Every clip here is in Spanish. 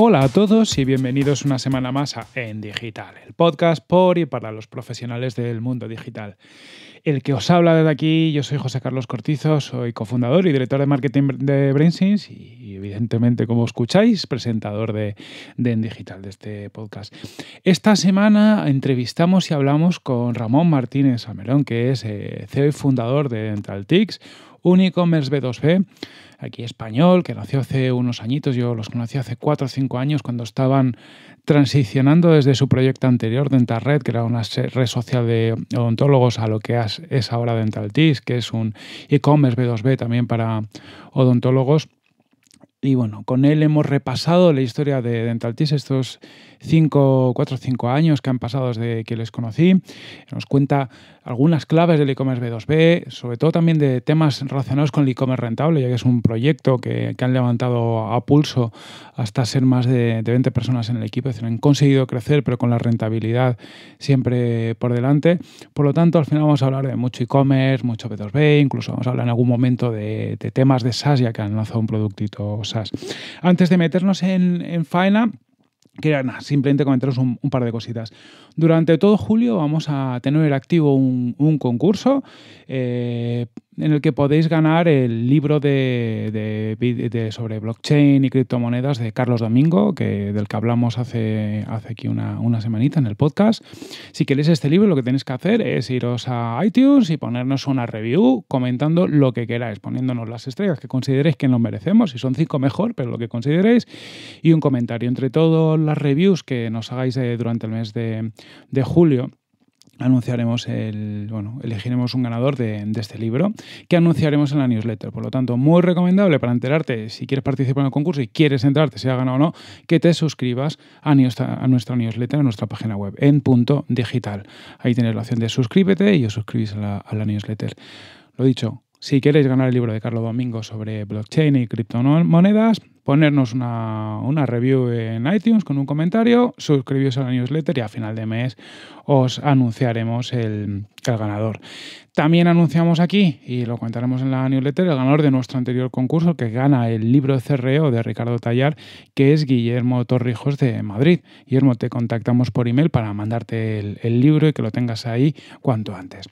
Hola a todos y bienvenidos una semana más a En Digital, el podcast por y para los profesionales del mundo digital. El que os habla desde aquí, yo soy José Carlos Cortizo, soy cofundador y director de marketing de Brainsins y evidentemente, como escucháis, presentador de, En Digital, de este podcast. Esta semana entrevistamos y hablamos con Ramón Martínez Amelón, que es eh, CEO y fundador de Dentaltics, un e-commerce B2B aquí español, que nació hace unos añitos, yo los conocí hace 4 o 5 años cuando estaban transicionando desde su proyecto anterior, Dental Red, que era una red social de odontólogos, a lo que es ahora DentalTis, que es un e-commerce B2B también para odontólogos y bueno, con él hemos repasado la historia de Dentaltis, estos 5, 4 o 5 años que han pasado desde que les conocí. Nos cuenta algunas claves del e-commerce B2B, sobre todo también de temas relacionados con el e-commerce rentable, ya que es un proyecto que, que, han levantado a pulso hasta ser más de, 20 personas en el equipo. Es decir, han conseguido crecer, pero con la rentabilidad siempre por delante. Por lo tanto, al final vamos a hablar de mucho e-commerce, mucho B2B, incluso vamos a hablar en algún momento de, de temas de SaaS, ya que han lanzado un productito antes de meternos en, en faena, Quería simplemente comentaros un, par de cositas. Durante todo julio vamos a tener activo un, concurso eh, en el que podéis ganar el libro de, sobre blockchain y criptomonedas de Carlos Domingo, que, del que hablamos hace, hace aquí una, una, semanita en el podcast. Si queréis este libro, lo que tenéis que hacer es iros a iTunes y ponernos una review comentando lo que queráis, poniéndonos las estrellas que consideréis que nos merecemos. Si son cinco, mejor, pero lo que consideréis. Y un comentario. Entre todas las reviews que nos hagáis eh, durante el mes de, de julio, anunciaremos el, bueno, elegiremos un ganador de, este libro que anunciaremos en la newsletter. Por lo tanto, muy recomendable para enterarte si quieres participar en el concurso y quieres enterarte si ha ganado o no, que te suscribas a, nuestra newsletter, en nuestra página web, en punto digital. Ahí tienes la opción de suscríbete y os suscribís a a la newsletter. Lo dicho, si queréis ganar el libro de Carlos Domingo sobre blockchain y criptomonedas, ponernos una, review en iTunes con un comentario, suscribiros a la newsletter y a final de mes os anunciaremos el, ganador. También anunciamos aquí, y lo contaremos en la newsletter, el ganador de nuestro anterior concurso, que gana el libro CRO e de Ricardo Tallar, que es Guillermo Torrijos de Madrid. Guillermo, te contactamos por email para mandarte el libro y que lo tengas ahí cuanto antes.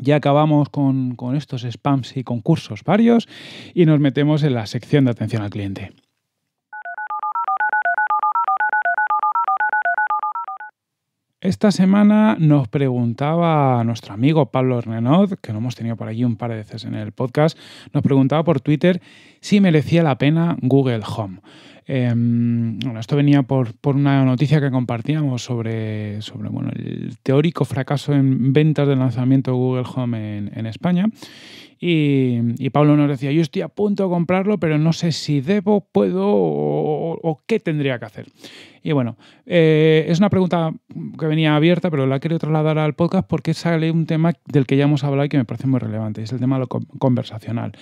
Ya acabamos con, estos spams y concursos varios y nos metemos en la sección de atención al cliente. Esta semana nos preguntaba nuestro amigo Pablo Renaud, que lo hemos tenido por allí un par de veces en el podcast, nos preguntaba por Twitter si merecía la pena Google Home. Em, bueno, esto venía por, por, una noticia que compartíamos sobre, sobre bueno, el teórico fracaso en ventas del lanzamiento de Google Home en, España. Y, Pablo nos decía, yo estoy a punto de comprarlo, pero no sé si debo, puedo o qué tendría que hacer. Y bueno, eh, es una pregunta que venía abierta, pero la quiero trasladar al podcast porque sale un tema del que ya hemos hablado y que me parece muy relevante, es el tema lo conversacional.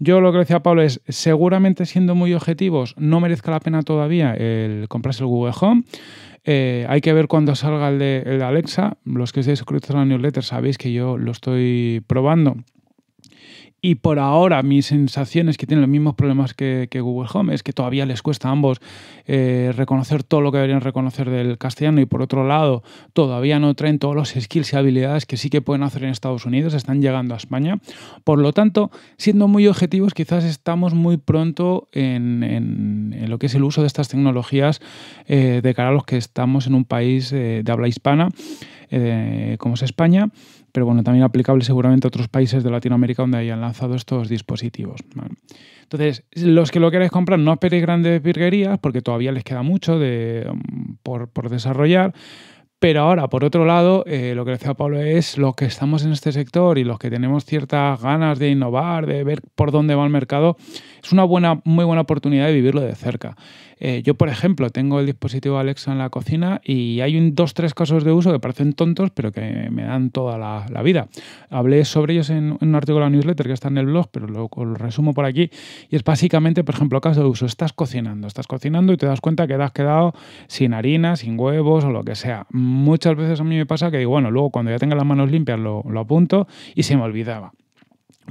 Yo lo que decía Pablo es, seguramente siendo muy objetivos, no merezca la pena todavía el comprarse el Google Home. Eh, hay que ver cuándo salga el de, Alexa. Los que estéis suscritos a la newsletter sabéis que yo lo estoy probando y por ahora mi sensación es que tienen los mismos problemas que, Google Home, es que todavía les cuesta a ambos eh, reconocer todo lo que deberían reconocer del castellano y por otro lado todavía no traen todos los skills y habilidades que sí que pueden hacer en Estados Unidos, están llegando a España. Por lo tanto, siendo muy objetivos, quizás estamos muy pronto en, lo que es el uso de estas tecnologías eh, de cara a los que estamos en un país eh, de habla hispana, como es España pero bueno, también aplicable seguramente a otros países de Latinoamérica donde hayan lanzado estos dispositivos. Entonces, los que lo queráis comprar, no esperéis grandes virguerías, porque todavía les queda mucho mm, por, desarrollar. Pero ahora, por otro lado, eh, lo que decía Pablo es los que estamos en este sector y los que tenemos ciertas ganas de innovar, de ver por dónde va el mercado, es una buena, muy buena oportunidad de vivirlo de cerca. Eh, yo, por ejemplo, tengo el dispositivo Alexa en la cocina y hay un, dos, tres casos de uso que parecen tontos, pero que me dan toda la, vida. Hablé sobre ellos en, un artículo de la newsletter que está en el blog, pero lo, resumo por aquí. Y es básicamente, por ejemplo, caso de uso. Estás cocinando, estás cocinando y te das cuenta que te has quedado sin harina, sin huevos o lo que sea. Muchas veces a mí me pasa que digo, bueno, luego cuando ya tenga las manos limpias lo apunto y se me olvidaba.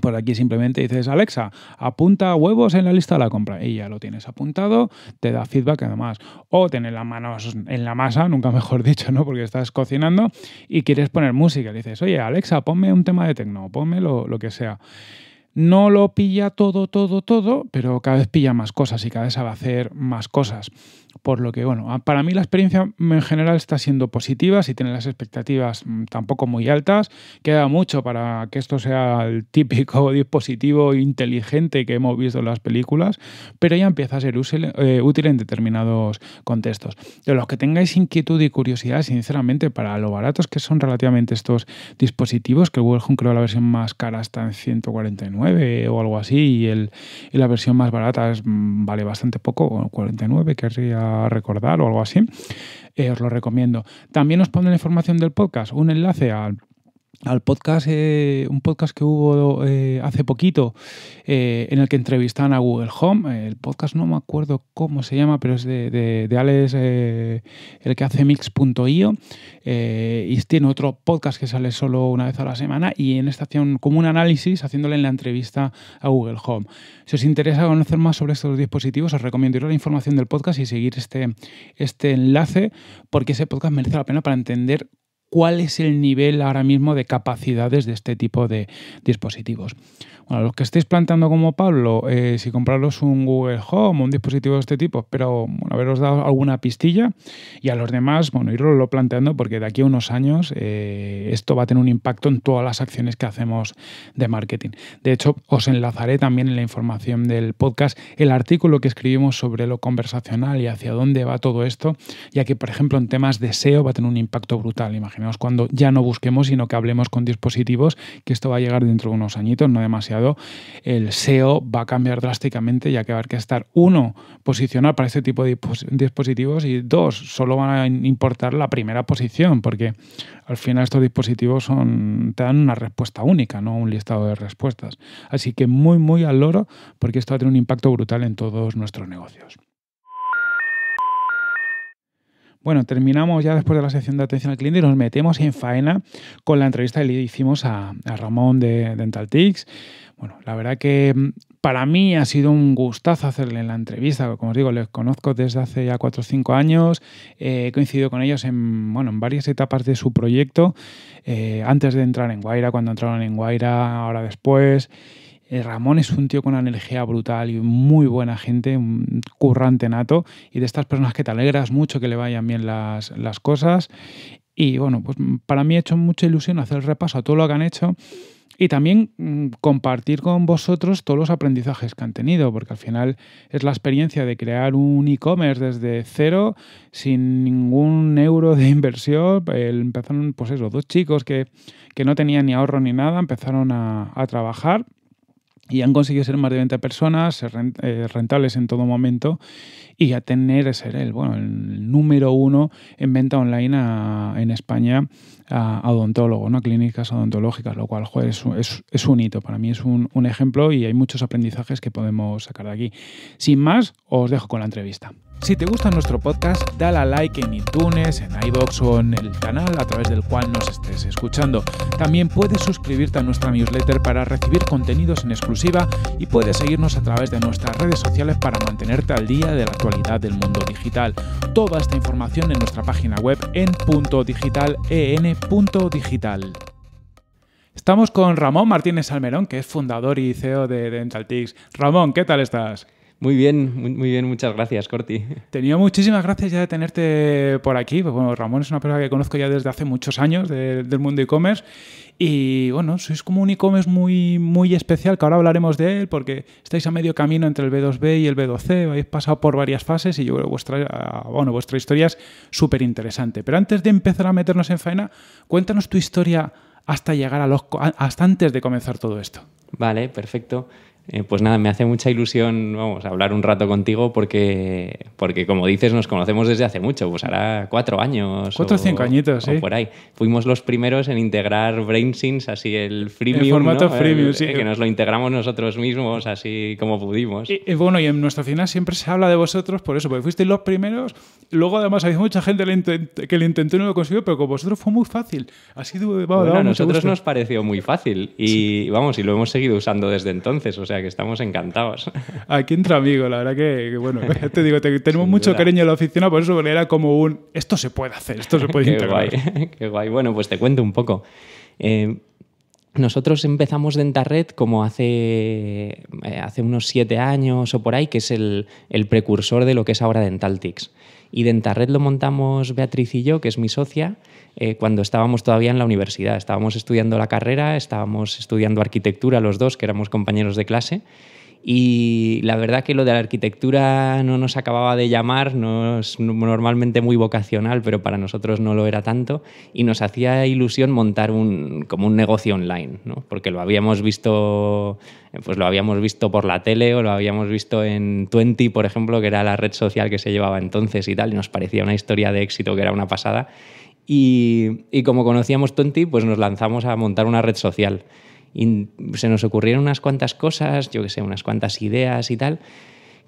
Por aquí simplemente dices, Alexa, apunta huevos en la lista de la compra y ya lo tienes apuntado, te da feedback además. O tener las manos en la masa, nunca mejor dicho, ¿no? Porque estás cocinando y quieres poner música. Le dices, oye, Alexa, ponme un tema de tecno, ponme lo, lo que sea. No lo pilla todo, todo, todo, pero cada vez pilla más cosas y cada vez va a hacer más cosas. Por lo que, bueno, para mí la experiencia en general está siendo positiva, si tiene las expectativas mm, tampoco muy altas. Queda mucho para que esto sea el típico dispositivo inteligente que hemos visto en las películas, pero ya empieza a ser eh, útil, en determinados contextos. De los que tengáis inquietud y curiosidad, sinceramente, para lo baratos que son relativamente estos dispositivos, que el Google Home creo la versión más cara está en 149 o algo así, y, la versión más barata es, mm, vale bastante poco, 49 querría recordar o algo así. Eh, os lo recomiendo. También os pondré la información del podcast, un enlace al al podcast, eh, un podcast que hubo eh, hace poquito eh, en el que entrevistan a Google Home. El podcast no me acuerdo cómo se llama, pero es de, de, Alex, el que hace mix.io. y tiene otro podcast que sale solo una vez a la semana. Y en esta hacían como un análisis haciéndole en la entrevista a Google Home. Si os interesa conocer más sobre estos dispositivos, os recomiendo ir a la información del podcast y seguir este, este enlace, porque ese podcast merece la pena para entender cuál es el nivel ahora mismo de capacidades de este tipo de dispositivos a los que estéis planteando como Pablo, eh, si compraros un Google Home, o un dispositivo de este tipo, pero bueno, haberos dado alguna pistilla y a los demás, bueno, iroslo lo planteando porque de aquí a unos años eh, esto va a tener un impacto en todas las acciones que hacemos de marketing. De hecho, os enlazaré también en la información del podcast el artículo que escribimos sobre lo conversacional y hacia dónde va todo esto, ya que, por ejemplo, en temas de SEO va a tener un impacto brutal. Imaginaos cuando ya no busquemos, sino que hablemos con dispositivos, que esto va a llegar dentro de unos añitos, no demasiado el SEO va a cambiar drásticamente, ya que va a que estar, uno, posicionado para este tipo de dispositivos y dos, solo van a importar la primera posición, porque al final estos dispositivos son, te dan una respuesta única, no un listado de respuestas. Así que muy, muy al loro, porque esto va a tener un impacto brutal en todos nuestros negocios. Bueno, terminamos ya después de la sección de atención al cliente y nos metemos en faena con la entrevista que le hicimos a, Ramón de DentalTix. Bueno, la verdad que mm, para mí ha sido un gustazo hacerle la entrevista. Como os digo, les conozco desde hace ya 4 o 5 años. Eh, he coincidido con ellos en, bueno, en varias etapas de su proyecto, eh, antes de entrar en Guaira, cuando entraron en Guaira, ahora después. Eh, Ramón es un tío con una energía brutal y muy buena gente, un currante nato y de estas personas que te alegras mucho que le vayan bien las, las cosas. Y bueno, pues mm, para mí ha hecho mucha ilusión hacer el repaso a todo lo que han hecho y también mm, compartir con vosotros todos los aprendizajes que han tenido, porque al final es la experiencia de crear un e-commerce desde cero, sin ningún euro de inversión. empezaron, pues eso, dos chicos que, no tenían ni ahorro ni nada, empezaron a, trabajar y han conseguido ser más de 20 personas, eh, rentables en todo momento y a tener ser el, bueno, el número uno en venta online en España a, ¿no? clínicas odontológicas, lo cual es, un hito, para mí es un, un ejemplo y hay muchos aprendizajes que podemos sacar de aquí. Sin más, os dejo con la entrevista. Si te gusta nuestro podcast, dale a like en iTunes, en iBox o en el canal a través del cual nos estés escuchando. También puedes suscribirte a nuestra newsletter para recibir contenidos en exclusiva y puedes seguirnos a través de nuestras redes sociales para mantenerte al día de la actualidad del mundo digital. Toda esta información en nuestra página web en punto Estamos con Ramón Martínez Almerón, que es fundador y CEO de Dentaltics. Ramón, ¿qué tal estás? Muy bien, muy, bien, muchas gracias, Corti. Tenía muchísimas gracias ya de tenerte por aquí. Pues bueno, Ramón es una persona que conozco ya desde hace muchos años del mundo e-commerce. Y bueno, sois como un e-commerce muy, muy especial, que ahora hablaremos de él, porque estáis a medio camino entre el B2B y el B2C, habéis pasado por varias fases y yo creo que vuestra, ah, bueno, vuestra historia es súper interesante. Pero antes de empezar a meternos en faena, cuéntanos tu historia hasta llegar a los hasta antes de comenzar todo esto. Vale, perfecto. Eh, pues nada, me hace mucha ilusión, vamos, hablar un rato contigo porque, porque como dices, nos conocemos desde hace mucho, pues hará cuatro años. Cuatro o cinco añitos, o por ahí. Fuimos los primeros en integrar BrainSins, así el freemium. el formato freemium, sí. Que nos lo integramos nosotros mismos, así como pudimos. Y, bueno, y en nuestra final siempre se habla de vosotros por eso, porque fuisteis los primeros. Luego, además, hay mucha gente que lo intentó y no lo consiguió, pero con vosotros fue muy fácil. Así, sido. bueno, a nosotros nos pareció muy fácil y, vamos, y lo hemos seguido usando desde entonces, o sea, que estamos encantados. Aquí entra amigo, la verdad que, bueno, te digo, tenemos mucho cariño a la oficina, por eso era como un, esto se puede hacer, esto se puede integrar. Qué guay, qué guay. Bueno, pues te cuento un poco. Eh, nosotros empezamos Dentarred como hace, eh, hace unos siete años o por ahí, que es el, precursor de lo que es ahora Dentaltics. Y Dentarred lo montamos Beatriz y yo, que es mi socia, eh, cuando estábamos todavía en la universidad. Estábamos estudiando la carrera, estábamos estudiando arquitectura los dos, que éramos compañeros de clase. Y la verdad que lo de la arquitectura no nos acababa de llamar, no es normalmente muy vocacional, pero para nosotros no lo era tanto. Y nos hacía ilusión montar un, como un negocio online, ¿no? porque lo habíamos visto pues lo habíamos visto por la tele o lo habíamos visto en Twenty, por ejemplo, que era la red social que se llevaba entonces y tal, y nos parecía una historia de éxito que era una pasada. Y, como conocíamos Tonti, pues nos lanzamos a montar una red social. Y se nos ocurrieron unas cuantas cosas, yo que sé, unas cuantas ideas y tal,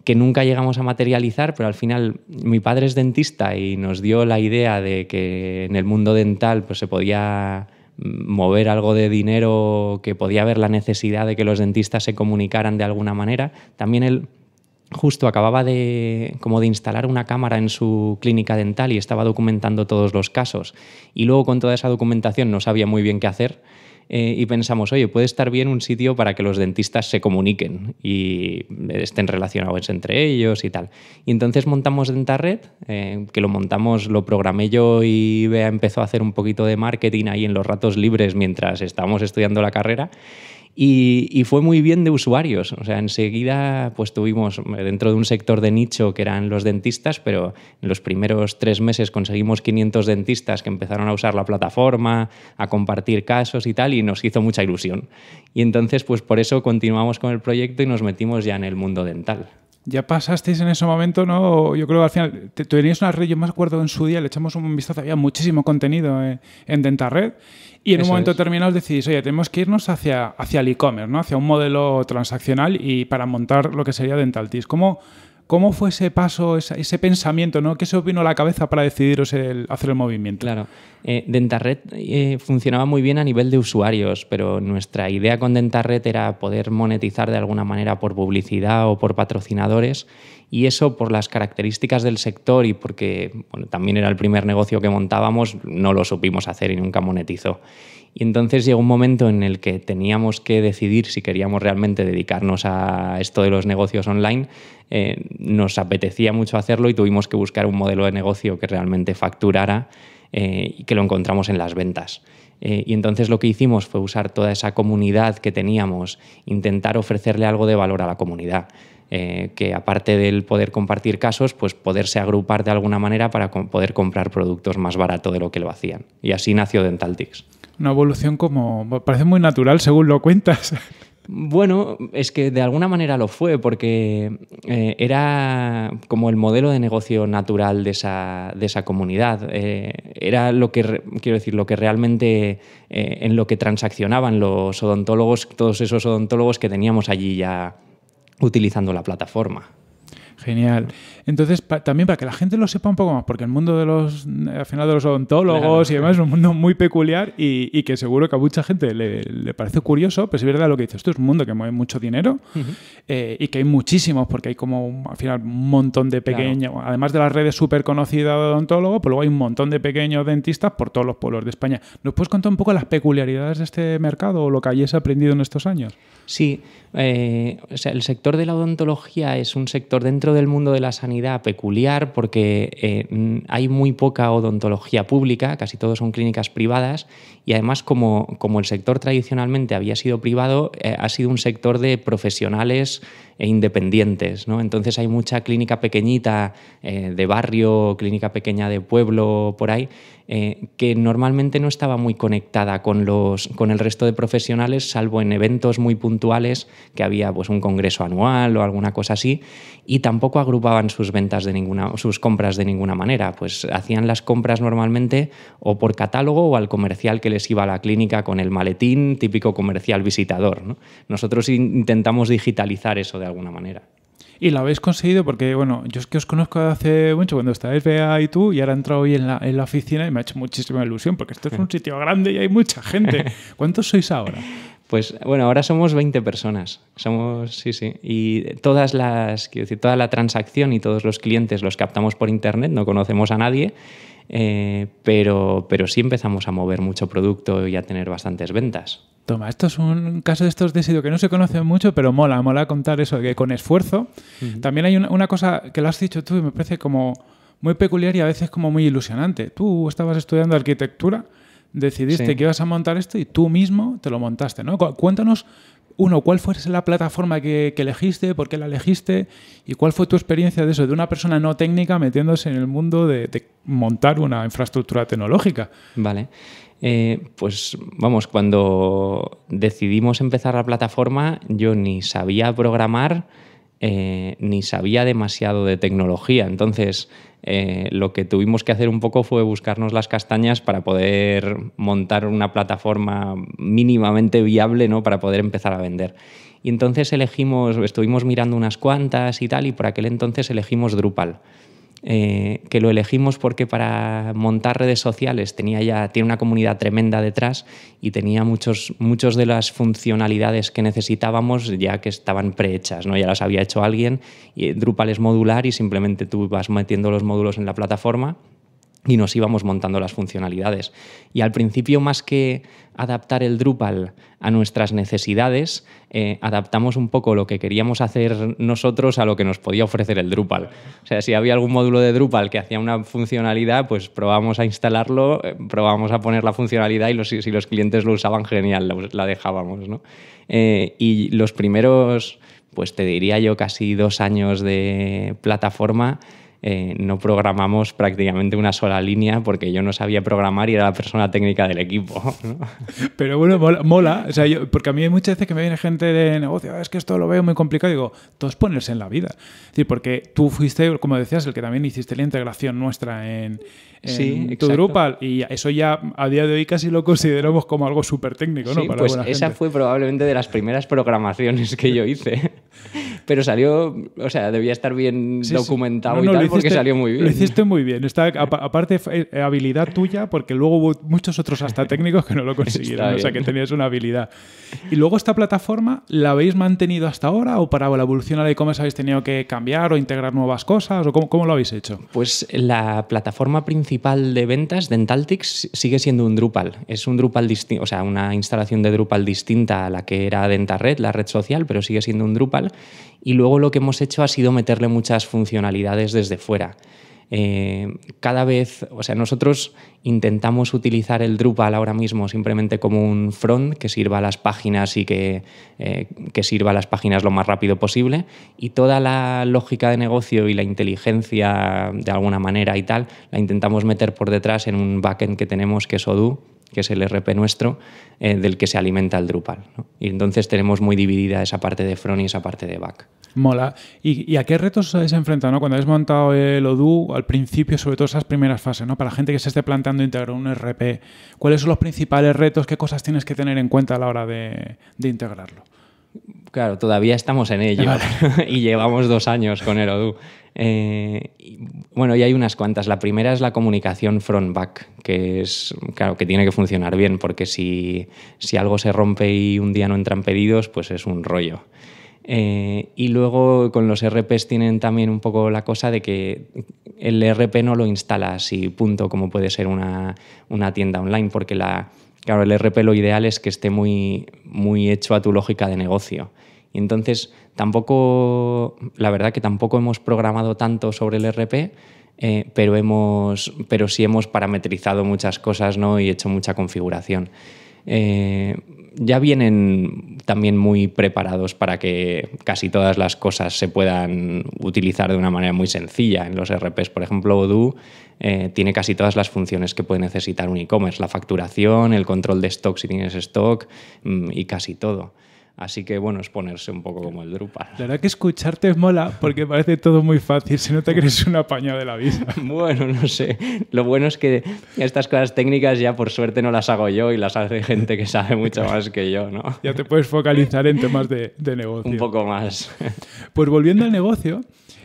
que nunca llegamos a materializar, pero al final mi padre es dentista y nos dio la idea de que en el mundo dental pues, se podía mover algo de dinero, que podía haber la necesidad de que los dentistas se comunicaran de alguna manera. También él justo acababa de, como de instalar una cámara en su clínica dental y estaba documentando todos los casos. Y luego con toda esa documentación no sabía muy bien qué hacer. Eh, y pensamos, oye, puede estar bien un sitio para que los dentistas se comuniquen y estén relacionados entre ellos y tal. Y entonces montamos Dentarred, eh, que lo montamos, lo programé yo y Bea empezó a hacer un poquito de marketing ahí en los ratos libres mientras estábamos estudiando la carrera. Y, fue muy bien de usuarios. O sea, enseguida pues tuvimos eh, dentro de un sector de nicho que eran los dentistas, pero en los primeros tres meses conseguimos 500 dentistas que empezaron a usar la plataforma, a compartir casos y tal, y nos hizo mucha ilusión. Y entonces pues por eso continuamos con el proyecto y nos metimos ya en el mundo dental ya pasasteis en ese momento, ¿no? Yo creo que al final teníais una red, yo me acuerdo en su día, le echamos un vistazo, había muchísimo contenido eh, en, en Dentarred y en un momento terminal determinado decidís, oye, tenemos que irnos hacia, hacia el e-commerce, ¿no? hacia un modelo transaccional y para montar lo que sería DentalTis. ¿Cómo, ¿Cómo fue ese paso, ese, pensamiento? ¿no? ¿Qué se os vino a la cabeza para decidiros el, hacer el movimiento? Claro. Eh, Dentarred eh, funcionaba muy bien a nivel de usuarios, pero nuestra idea con Dentarred era poder monetizar de alguna manera por publicidad o por patrocinadores. Y eso, por las características del sector y porque también era el primer negocio que montábamos, no lo supimos hacer y nunca monetizó. Y entonces llegó un momento en el que teníamos que decidir si queríamos realmente dedicarnos a esto de los negocios online. Eh, nos apetecía mucho hacerlo y tuvimos que buscar un modelo de negocio que realmente facturara eh, y que lo encontramos en las ventas. Eh, y entonces lo que hicimos fue usar toda esa comunidad que teníamos, intentar ofrecerle algo de valor a la comunidad. que aparte del poder compartir casos, pues poderse agrupar de alguna manera para poder comprar productos más barato de lo que lo hacían. Y así nació Dentaltics. Una evolución como... Parece muy natural según lo cuentas. Bueno, es que de alguna manera lo fue, porque eh, era como el modelo de negocio natural de esa, comunidad. Eh, era lo que, quiero decir, lo que realmente eh, en lo que transaccionaban los odontólogos, todos esos odontólogos que teníamos allí ya utilizando la plataforma. Genial. Entonces, también para que la gente lo sepa un poco más, porque el mundo de los, al final de los odontólogos y demás es un mundo muy peculiar y, que seguro que a mucha gente le, parece curioso, pero es verdad lo que dices, esto es un mundo que mueve mucho dinero eh, y que hay muchísimos, porque hay como al final un montón de pequeños, además de las redes súper conocidas de odontólogos, pues luego hay un montón de pequeños dentistas por todos los pueblos de España. ¿Nos puedes contar un poco las peculiaridades de este mercado o lo que hayas aprendido en estos años? Sí, eh, el sector de la odontología es un sector dentro del mundo de la sanidad peculiar porque eh, mm, hay muy poca odontología pública, casi todos son clínicas privadas y además como, el sector tradicionalmente había sido privado, eh, ha sido un sector de profesionales e independientes. ¿no? Entonces hay mucha clínica pequeñita eh, de barrio, clínica pequeña de pueblo, por ahí, eh, que normalmente no estaba muy conectada con, los, con el resto de profesionales, salvo en eventos muy puntuales, que había pues, un congreso anual o alguna cosa así, y tampoco agrupaban sus ventas de ninguna, sus compras de ninguna manera. Pues hacían las compras normalmente o por catálogo o al comercial que les iba a la clínica con el maletín, típico comercial visitador. Nosotros intentamos digitalizar eso de alguna manera. Y lo habéis conseguido porque, bueno, yo es que os conozco de hace mucho, cuando estabais Bea y tú, y ahora he entrado hoy en la, oficina y me ha hecho muchísima ilusión, porque esto es un sitio grande y hay mucha gente. ¿Cuántos sois ahora? Pues bueno, ahora somos 20 personas. Somos, sí, sí. Y todas las, quiero decir, toda la transacción y todos los clientes los captamos por internet, no conocemos a nadie, eh, pero, pero sí empezamos a mover mucho producto y a tener bastantes ventas. Toma, esto es un caso de estos de que no se conoce mucho, pero mola, mola contar eso, que con esfuerzo. También hay una, cosa que lo has dicho tú y me parece como muy peculiar y a veces como muy ilusionante. Tú estabas estudiando arquitectura, decidiste que ibas a montar esto y tú mismo te lo montaste, ¿no? Cuéntanos, uno, cuál fue la plataforma que, elegiste, por qué la elegiste y cuál fue tu experiencia de eso, de una persona no técnica metiéndose en el mundo de, de montar una infraestructura tecnológica. Vale. Eh, pues vamos, cuando decidimos empezar la plataforma, yo ni sabía programar, eh, ni sabía demasiado de tecnología. Entonces, eh, lo que tuvimos que hacer un poco fue buscarnos las castañas para poder montar una plataforma mínimamente viable, ¿no? Para poder empezar a vender. Y entonces elegimos, estuvimos mirando unas cuantas y tal, y por aquel entonces elegimos Drupal. Eh, que lo elegimos porque para montar redes sociales tenía ya, tiene una comunidad tremenda detrás y tenía muchos, de las funcionalidades que necesitábamos ya que estaban prehechas, ¿no? ya las había hecho alguien. Y Drupal es modular y simplemente tú vas metiendo los módulos en la plataforma y nos íbamos montando las funcionalidades. Y al principio, más que, adaptar el Drupal a nuestras necesidades, eh, adaptamos un poco lo que queríamos hacer nosotros a lo que nos podía ofrecer el Drupal. O sea, si había algún módulo de Drupal que hacía una funcionalidad, pues probamos a instalarlo, eh, probamos a poner la funcionalidad y si los clientes lo usaban, genial, la, dejábamos. Eh, y los primeros, pues te diría yo, casi dos años de plataforma, eh, no programamos prácticamente una sola línea porque yo no sabía programar y era la persona técnica del equipo. Pero bueno, mola, porque a mí hay muchas veces que me viene gente de negocio, ah, es que esto lo veo muy complicado, y digo, todo ponerse en la vida. porque tú fuiste, como decías, el que también hiciste la integración nuestra en, tu Drupal y eso ya a día de hoy casi lo consideramos como algo súper técnico, ¿no? Pues esa fue probablemente de las primeras programaciones que yo hice. Pero salió, o sea, debía estar bien documentado y tal porque salió muy bien. Lo hiciste muy bien. Está, aparte, eh, habilidad tuya, porque luego hubo muchos otros hasta técnicos que no lo consiguieron. o sea, que tenías una habilidad. Y luego esta plataforma, ¿la habéis mantenido hasta ahora o para la evolución al e-commerce habéis tenido que cambiar o integrar nuevas cosas? ¿O cómo, lo habéis hecho? Pues la plataforma principal de ventas, Dentaltics, sigue siendo un Drupal. Es un Drupal distinto, o sea, una instalación de Drupal distinta a la que era Dentarred, la red social, pero sigue siendo un Drupal y luego lo que hemos hecho ha sido meterle muchas funcionalidades desde fuera. Eh, cada vez, o sea, nosotros intentamos utilizar el Drupal ahora mismo simplemente como un front que sirva las páginas y que, eh, que sirva las páginas lo más rápido posible. Y toda la lógica de negocio y la inteligencia de alguna manera y tal, la intentamos meter por detrás en un backend que tenemos que es Odoo que es el RP nuestro, eh, del que se alimenta el Drupal. Y entonces tenemos muy dividida esa parte de front y esa parte de back. Mola. ¿Y, a qué retos os habéis enfrentado Cuando habéis montado el Odoo, al principio, sobre todo esas primeras fases, ¿no? para la gente que se esté planteando integrar un RP, ¿cuáles son los principales retos? ¿Qué cosas tienes que tener en cuenta a la hora de, integrarlo? Claro, todavía estamos en ello y llevamos dos años con el Odoo. Eh, bueno, y hay unas cuantas. La primera es la comunicación front-back, que que tiene que funcionar bien, porque si, algo se rompe y un día no entran pedidos, pues es un rollo. Eh, y luego con los RPs tienen también un poco la cosa de que el RP no lo instala y punto, como puede ser una, tienda online, porque claro, el RP lo ideal es que esté muy hecho a tu lógica de negocio. Entonces, tampoco, la verdad que tampoco hemos programado tanto sobre el RP, eh, pero, sí hemos parametrizado muchas cosas ¿no? y hecho mucha configuración. Eh, ya vienen también muy preparados para que casi todas las cosas se puedan utilizar de una manera muy sencilla en los RPs. Por ejemplo, Odoo eh, tiene casi todas las funciones que puede necesitar un e-commerce, la facturación, el control de stock si tienes stock mm, y casi todo. Así que bueno, es ponerse un poco como el Drupal. La verdad que escucharte es mola porque parece todo muy fácil, si no te crees un apañado de la vida. bueno, no sé. Lo bueno es que estas cosas técnicas ya por suerte no las hago yo y las hace gente que sabe mucho más que yo, ¿no? Ya te puedes focalizar en temas de negocio. Un poco más. pues volviendo al negocio,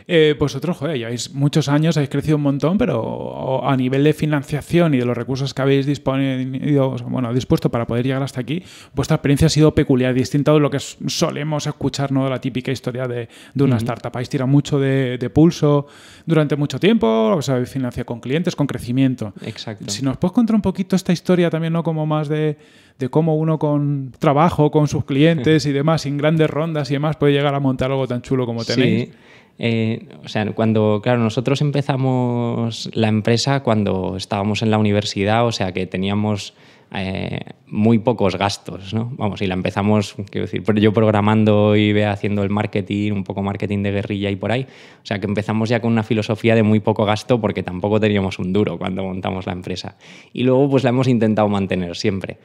eh, vosotros, joder, lleváis muchos años, habéis crecido un montón, pero a nivel de financiación y de los recursos que habéis dispuesto para poder llegar hasta aquí, vuestra experiencia ha sido peculiar, distinta de lo que solemos escuchar, ¿no? La típica historia de, una startup. Habéis tirado mucho de, pulso durante mucho tiempo, os habéis financiado con clientes, con crecimiento. Exacto. Si nos puedes contar un poquito esta historia también, ¿no? Como más de, de cómo uno con trabajo, con sus clientes y demás, sin grandes rondas y demás, puede llegar a montar algo tan chulo como tenéis. Sí. Eh, o sea, cuando, claro, nosotros empezamos la empresa cuando estábamos en la universidad, o sea que teníamos eh, muy pocos gastos, ¿no? Vamos, y la empezamos, quiero decir, yo programando y haciendo el marketing, un poco marketing de guerrilla y por ahí. O sea, que empezamos ya con una filosofía de muy poco gasto porque tampoco teníamos un duro cuando montamos la empresa. Y luego, pues la hemos intentado mantener siempre.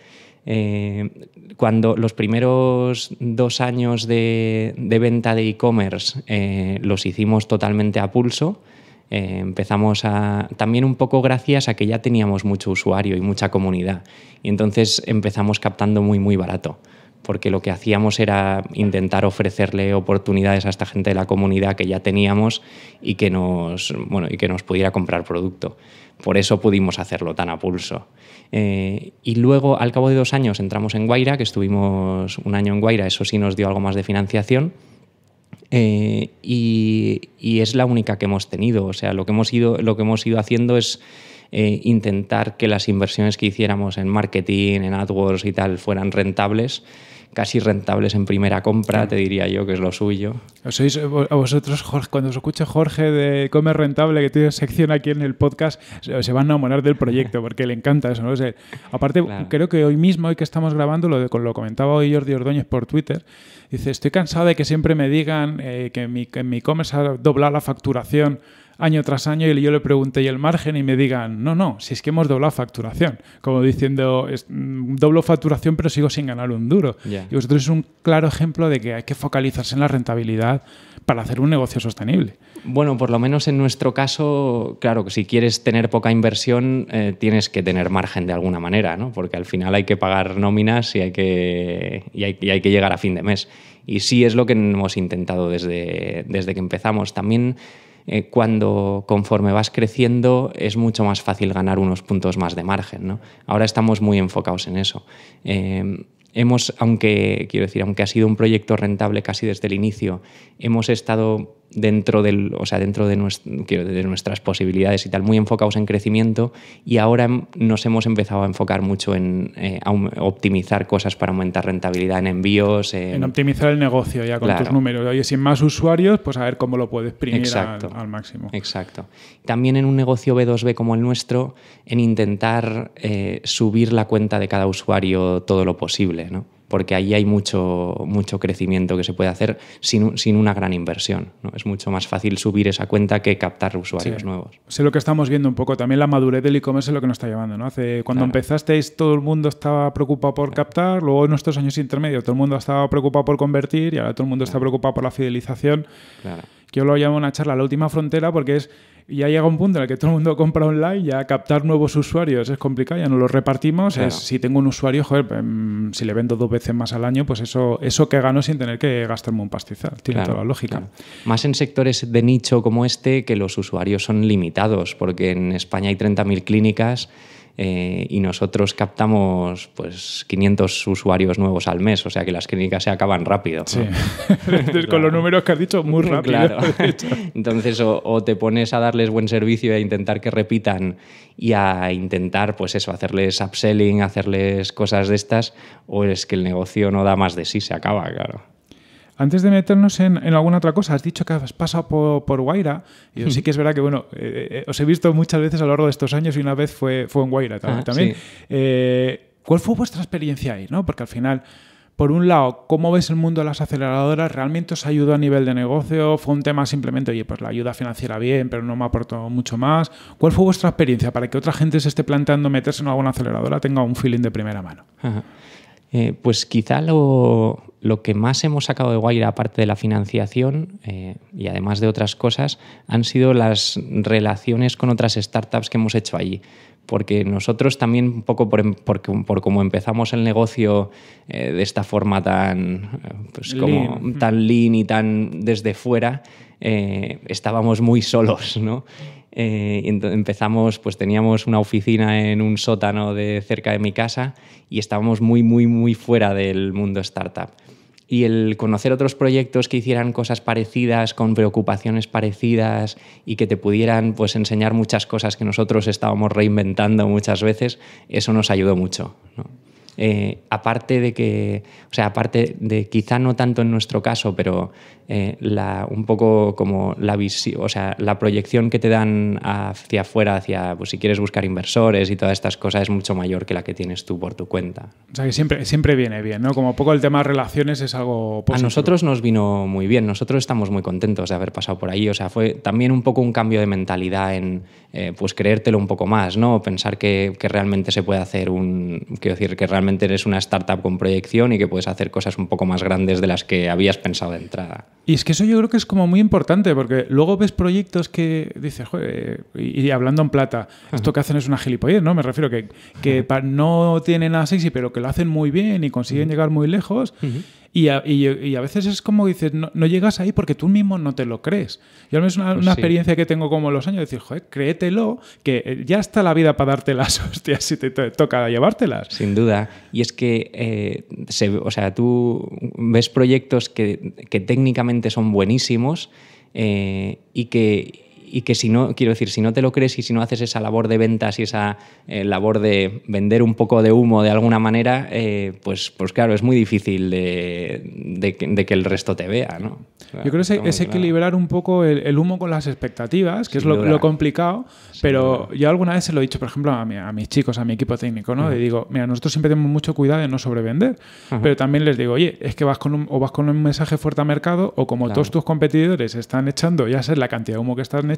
Eh, cuando los primeros dos años de, venta de e-commerce eh, los hicimos totalmente a pulso, eh, empezamos a. también un poco gracias a que ya teníamos mucho usuario y mucha comunidad. Y entonces empezamos captando muy, muy barato porque lo que hacíamos era intentar ofrecerle oportunidades a esta gente de la comunidad que ya teníamos y que nos, bueno, y que nos pudiera comprar producto. Por eso pudimos hacerlo tan a pulso. Eh, y luego, al cabo de dos años, entramos en Guaira, que estuvimos un año en Guaira, eso sí nos dio algo más de financiación. Eh, y, y, es la única que hemos tenido. O sea, lo que hemos ido, lo que hemos ido haciendo es eh, intentar que las inversiones que hiciéramos en marketing, en AdWords y tal fueran rentables casi rentables en primera compra, te diría yo, que es lo suyo. Eh, a vosotros, cuando os escucha Jorge de Comer Rentable, que tiene sección aquí en el podcast, se van a enamorar del proyecto porque le encanta eso. ¿no? aparte, creo que hoy mismo, hoy que estamos grabando, lo, de, lo comentaba hoy Jordi Ordóñez por Twitter, dice, estoy cansado de que siempre me digan eh, que mi, comer se mi ha doblado la facturación año tras año y yo le pregunté y el margen y me digan, no, no, si es que hemos doblado facturación, como diciendo, es, mm, doblo facturación pero sigo sin ganar un duro. Y vosotros es un claro ejemplo de que hay que focalizarse en la rentabilidad para hacer un negocio sostenible. Bueno, por lo menos en nuestro caso, claro, que si quieres tener poca inversión eh, tienes que tener margen de alguna manera, ¿no? porque al final hay que pagar nóminas y hay que, que llegar a fin de mes. Y sí es lo que hemos intentado desde, desde que empezamos. También eh, cuando conforme vas creciendo es mucho más fácil ganar unos puntos más de margen. Ahora estamos muy enfocados en eso. Eh, hemos, aunque quiero decir, aunque ha sido un proyecto rentable casi desde el inicio, hemos estado dentro, del, o sea, dentro de, nuestras posibilidades y tal, muy enfocados en crecimiento y ahora nos hemos empezado a enfocar mucho en eh, optimizar cosas para aumentar rentabilidad en envíos. En, optimizar el negocio ya con tus números. Oye, sin más usuarios, pues a ver cómo lo puedes primar al, máximo. Exacto. También en un negocio B2B como el nuestro, en intentar eh, subir la cuenta de cada usuario todo lo posible, ¿no? porque ahí hay mucho, mucho crecimiento que se puede hacer sin, una gran inversión. ¿no? Es mucho más fácil subir esa cuenta que captar usuarios nuevos. Sé lo que estamos viendo un poco, también la madurez del e-commerce es lo que nos está llevando. ¿no? Hace, cuando empezasteis todo el mundo estaba preocupado por captar, luego en nuestros años intermedios todo el mundo estaba preocupado por convertir y ahora todo el mundo está preocupado por la fidelización. yo lo llamo una charla, la última frontera, porque es ya llega un punto en el que todo el mundo compra online, ya captar nuevos usuarios es complicado, ya no los repartimos. si tengo un usuario, joder, em, si le vendo dos veces más al año, pues eso, eso que gano sin tener que gastarme un pastizal. Tiene toda la lógica. Más en sectores de nicho como este, que los usuarios son limitados, porque en España hay 30.000 clínicas eh, y nosotros captamos pues 500 usuarios nuevos al mes, o sea que las clínicas se acaban rápido. Sí. Con los números que has dicho, muy rápido. Claro. Entonces o, te pones a darles buen servicio e a intentar que repitan y a intentar pues eso, hacerles upselling, hacerles cosas de estas, o es que el negocio no da más de sí, se acaba, claro. Antes de meternos en, alguna otra cosa, has dicho que has pasado por, Guaira. yo sí que es verdad que, bueno, eh, eh, os he visto muchas veces a lo largo de estos años y una vez fue, fue en Guaira también. Ah, eh, ¿Cuál fue vuestra experiencia ahí? ¿no? Porque al final, por un lado, ¿cómo ves el mundo de las aceleradoras? ¿Realmente os ayudó a nivel de negocio? ¿Fue un tema simplemente, oye, pues la ayuda financiera bien, pero no me aportó mucho más? ¿Cuál fue vuestra experiencia para que otra gente se esté planteando meterse en alguna aceleradora tenga un feeling de primera mano? pues quizá lo, lo que más hemos sacado de Guaira, aparte de la financiación eh, y además de otras cosas, han sido las relaciones con otras startups que hemos hecho allí. Porque nosotros también, un poco por, em, por, empezamos el negocio eh, de esta forma tan, eh, pues tan lean y tan desde fuera, estábamos muy solos, ¿no? Eh, empezamos, pues teníamos una oficina en un sótano de cerca de mi casa y estábamos muy, muy, muy fuera del mundo startup. Y el conocer otros proyectos que hicieran cosas parecidas, con preocupaciones parecidas y que te pudieran pues, enseñar muchas cosas que nosotros estábamos reinventando muchas veces, eso nos ayudó mucho. Eh, aparte de que, o sea, aparte de quizá no tanto en nuestro caso, pero eh, un poco como la visión, o sea, la proyección que te dan hacia afuera, hacia, pues si quieres buscar inversores y todas estas cosas, es mucho mayor que la que tienes tú por tu cuenta. O sea, que siempre, siempre viene bien, ¿no? Como poco el tema de relaciones es algo A nosotros nos vino muy bien, nosotros estamos muy contentos de haber pasado por ahí, o sea, fue también un poco un cambio de mentalidad en, eh, pues, creértelo un poco más, ¿no? Pensar que, que realmente se puede hacer un, quiero decir, que realmente eres una startup con proyección y que puedes hacer cosas un poco más grandes de las que habías pensado de entrada. Y es que eso yo creo que es como muy importante, porque luego ves proyectos que dices, y hablando en plata, esto que hacen es una gilipollez, ¿no? Me refiero que, que no tienen nada sexy, pero que lo hacen muy bien y consiguen llegar muy lejos. Y a, veces es como dices, no, llegas ahí porque tú mismo no te lo crees. Yo al menos una, pues experiencia que tengo como los años, decir, joder, créetelo, que eh, ya está la vida para darte las hostias si te, toca llevártelas. Sin duda. Y es que, eh, o sea, tú ves proyectos que, técnicamente son buenísimos eh, y que y que si no, quiero decir, si no te lo crees y si no haces esa labor de ventas y esa eh, labor de vender un poco de humo de alguna manera, eh, pues, pues claro, es muy difícil de, que el resto te vea, ¿no? Yo creo que es, equilibrar un poco el, humo con las expectativas, que es lo, complicado, pero yo alguna vez se lo he dicho, por ejemplo, a, a mis chicos, a mi equipo técnico, ¿no? le digo, mira, nosotros siempre tenemos mucho cuidado de no sobrevender, pero también les digo, oye, es que vas con un, o vas con un mensaje fuerte a mercado o como todos tus competidores están echando, ya sea la cantidad de humo que están echando,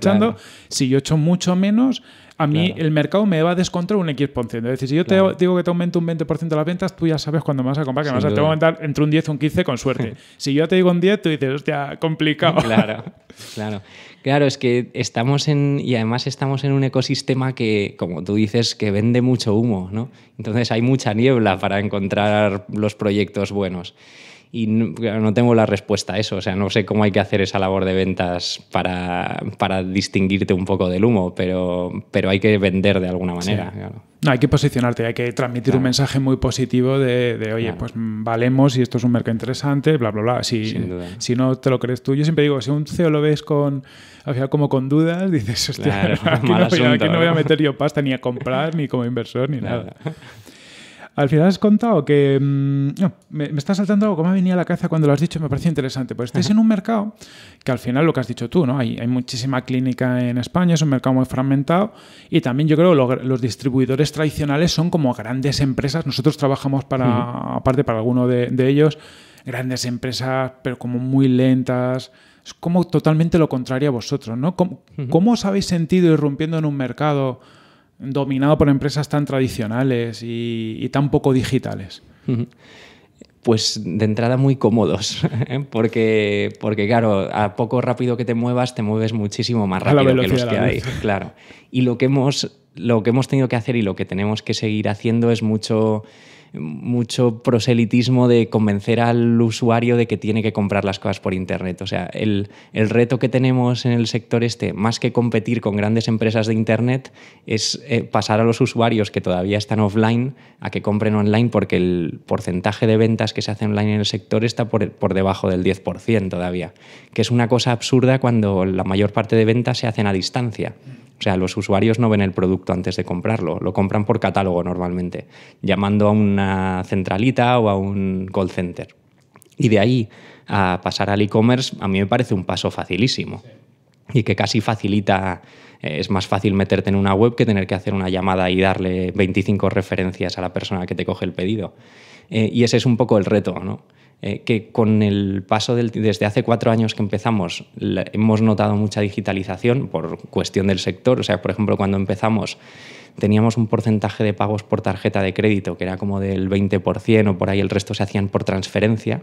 si yo echo mucho menos, a mí el mercado me va a descontar un X%. Es decir, si yo te digo que te aumento un 20% de las ventas, tú ya sabes cuándo me vas a comprar, que te voy a aumentar entre un 10 y un 15 con suerte. si yo te digo un 10, tú dices, hostia, complicado. Claro, claro. Claro, es que estamos en, y además estamos en un ecosistema que, como tú dices, que vende mucho humo, ¿no? Entonces hay mucha niebla para encontrar los proyectos buenos y no, tengo la respuesta a eso. O sea, no sé cómo hay que hacer esa labor de ventas para, para distinguirte un poco del humo, pero, pero hay que vender de alguna manera. No, hay que posicionarte, hay que transmitir un mensaje muy positivo de, oye, pues mm, valemos y esto es un mercado interesante, bla, bla, bla. Si, si no te lo crees tú, yo siempre digo, si un CEO lo ves con, al final como con dudas, dices, hostia, aquí, no, voy a meter yo pasta ni a comprar, ni como inversor, ni nada. Al final has contado que... Mm, me, está saltando algo que me venía a la caza cuando lo has dicho, me pareció interesante. Pues estés en un mercado que al final lo que has dicho tú, ¿no? Hay, muchísima clínica en España, es un mercado muy fragmentado y también yo creo que los distribuidores tradicionales son como grandes empresas. Nosotros trabajamos para, aparte para alguno de, ellos, grandes empresas, pero como muy lentas es como totalmente lo contrario a vosotros, ¿no? ¿Cómo, os habéis sentido irrumpiendo en un mercado dominado por empresas tan tradicionales y, tan poco digitales? Pues de entrada muy cómodos, ¿eh? porque, porque claro, a poco rápido que te muevas, te mueves muchísimo más rápido que los que hay. Claro. Y lo que, hemos, lo que hemos tenido que hacer y lo que tenemos que seguir haciendo es mucho mucho proselitismo de convencer al usuario de que tiene que comprar las cosas por Internet. O sea, el, reto que tenemos en el sector este, más que competir con grandes empresas de Internet, es eh, pasar a los usuarios que todavía están offline a que compren online porque el porcentaje de ventas que se hacen online en el sector está por, por debajo del 10% todavía, que es una cosa absurda cuando la mayor parte de ventas se hacen a distancia. O sea, los usuarios no ven el producto antes de comprarlo, lo compran por catálogo normalmente, llamando a una centralita o a un call center. Y de ahí a pasar al e-commerce, a mí me parece un paso facilísimo y que casi facilita, eh, es más fácil meterte en una web que tener que hacer una llamada y darle 25 referencias a la persona que te coge el pedido. Eh, y ese es un poco el reto, ¿no? Eh, que con el paso del, desde hace cuatro años que empezamos hemos notado mucha digitalización por cuestión del sector. O sea, por ejemplo, cuando empezamos teníamos un porcentaje de pagos por tarjeta de crédito que era como del 20% o por ahí el resto se hacían por transferencia.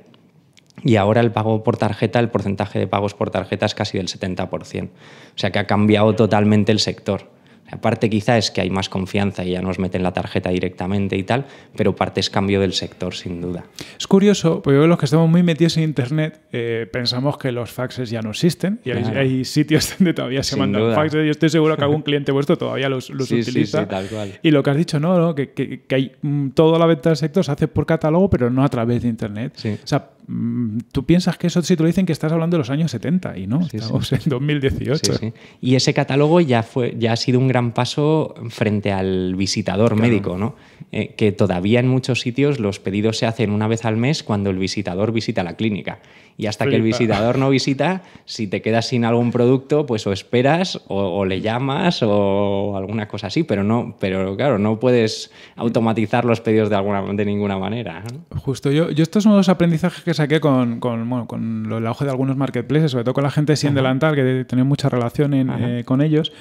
Y ahora el pago por tarjeta, el porcentaje de pagos por tarjeta es casi del 70%. O sea que ha cambiado totalmente el sector. Aparte quizá es que hay más confianza y ya nos meten la tarjeta directamente y tal, pero parte es cambio del sector, sin duda. Es curioso, porque los que estamos muy metidos en Internet eh, pensamos que los faxes ya no existen y hay, sitios donde todavía se mandan faxes. Yo estoy seguro que algún cliente vuestro todavía los, utiliza. Y lo que has dicho, no, no que, hay mm, toda la venta del sector se hace por catálogo, pero no a través de Internet. O sea, mm, tú piensas que eso si te lo dicen que estás hablando de los años 70 y no, estamos en 2018. Y ese catálogo ya, fue, ya ha sido un gran gran paso frente al visitador médico, eh, que todavía en muchos sitios los pedidos se hacen una vez al mes cuando el visitador visita la clínica. Y hasta que el visitador no visita, si te quedas sin algún producto, pues o esperas o, le llamas o alguna cosa así, pero no, pero claro, no puedes automatizar los pedidos de alguna de ninguna manera. Justo, yo, yo estos son los aprendizajes que saqué con, bueno, el auge de algunos marketplaces, sobre todo con la gente sin delantal, que tenía mucha relación eh, con ellos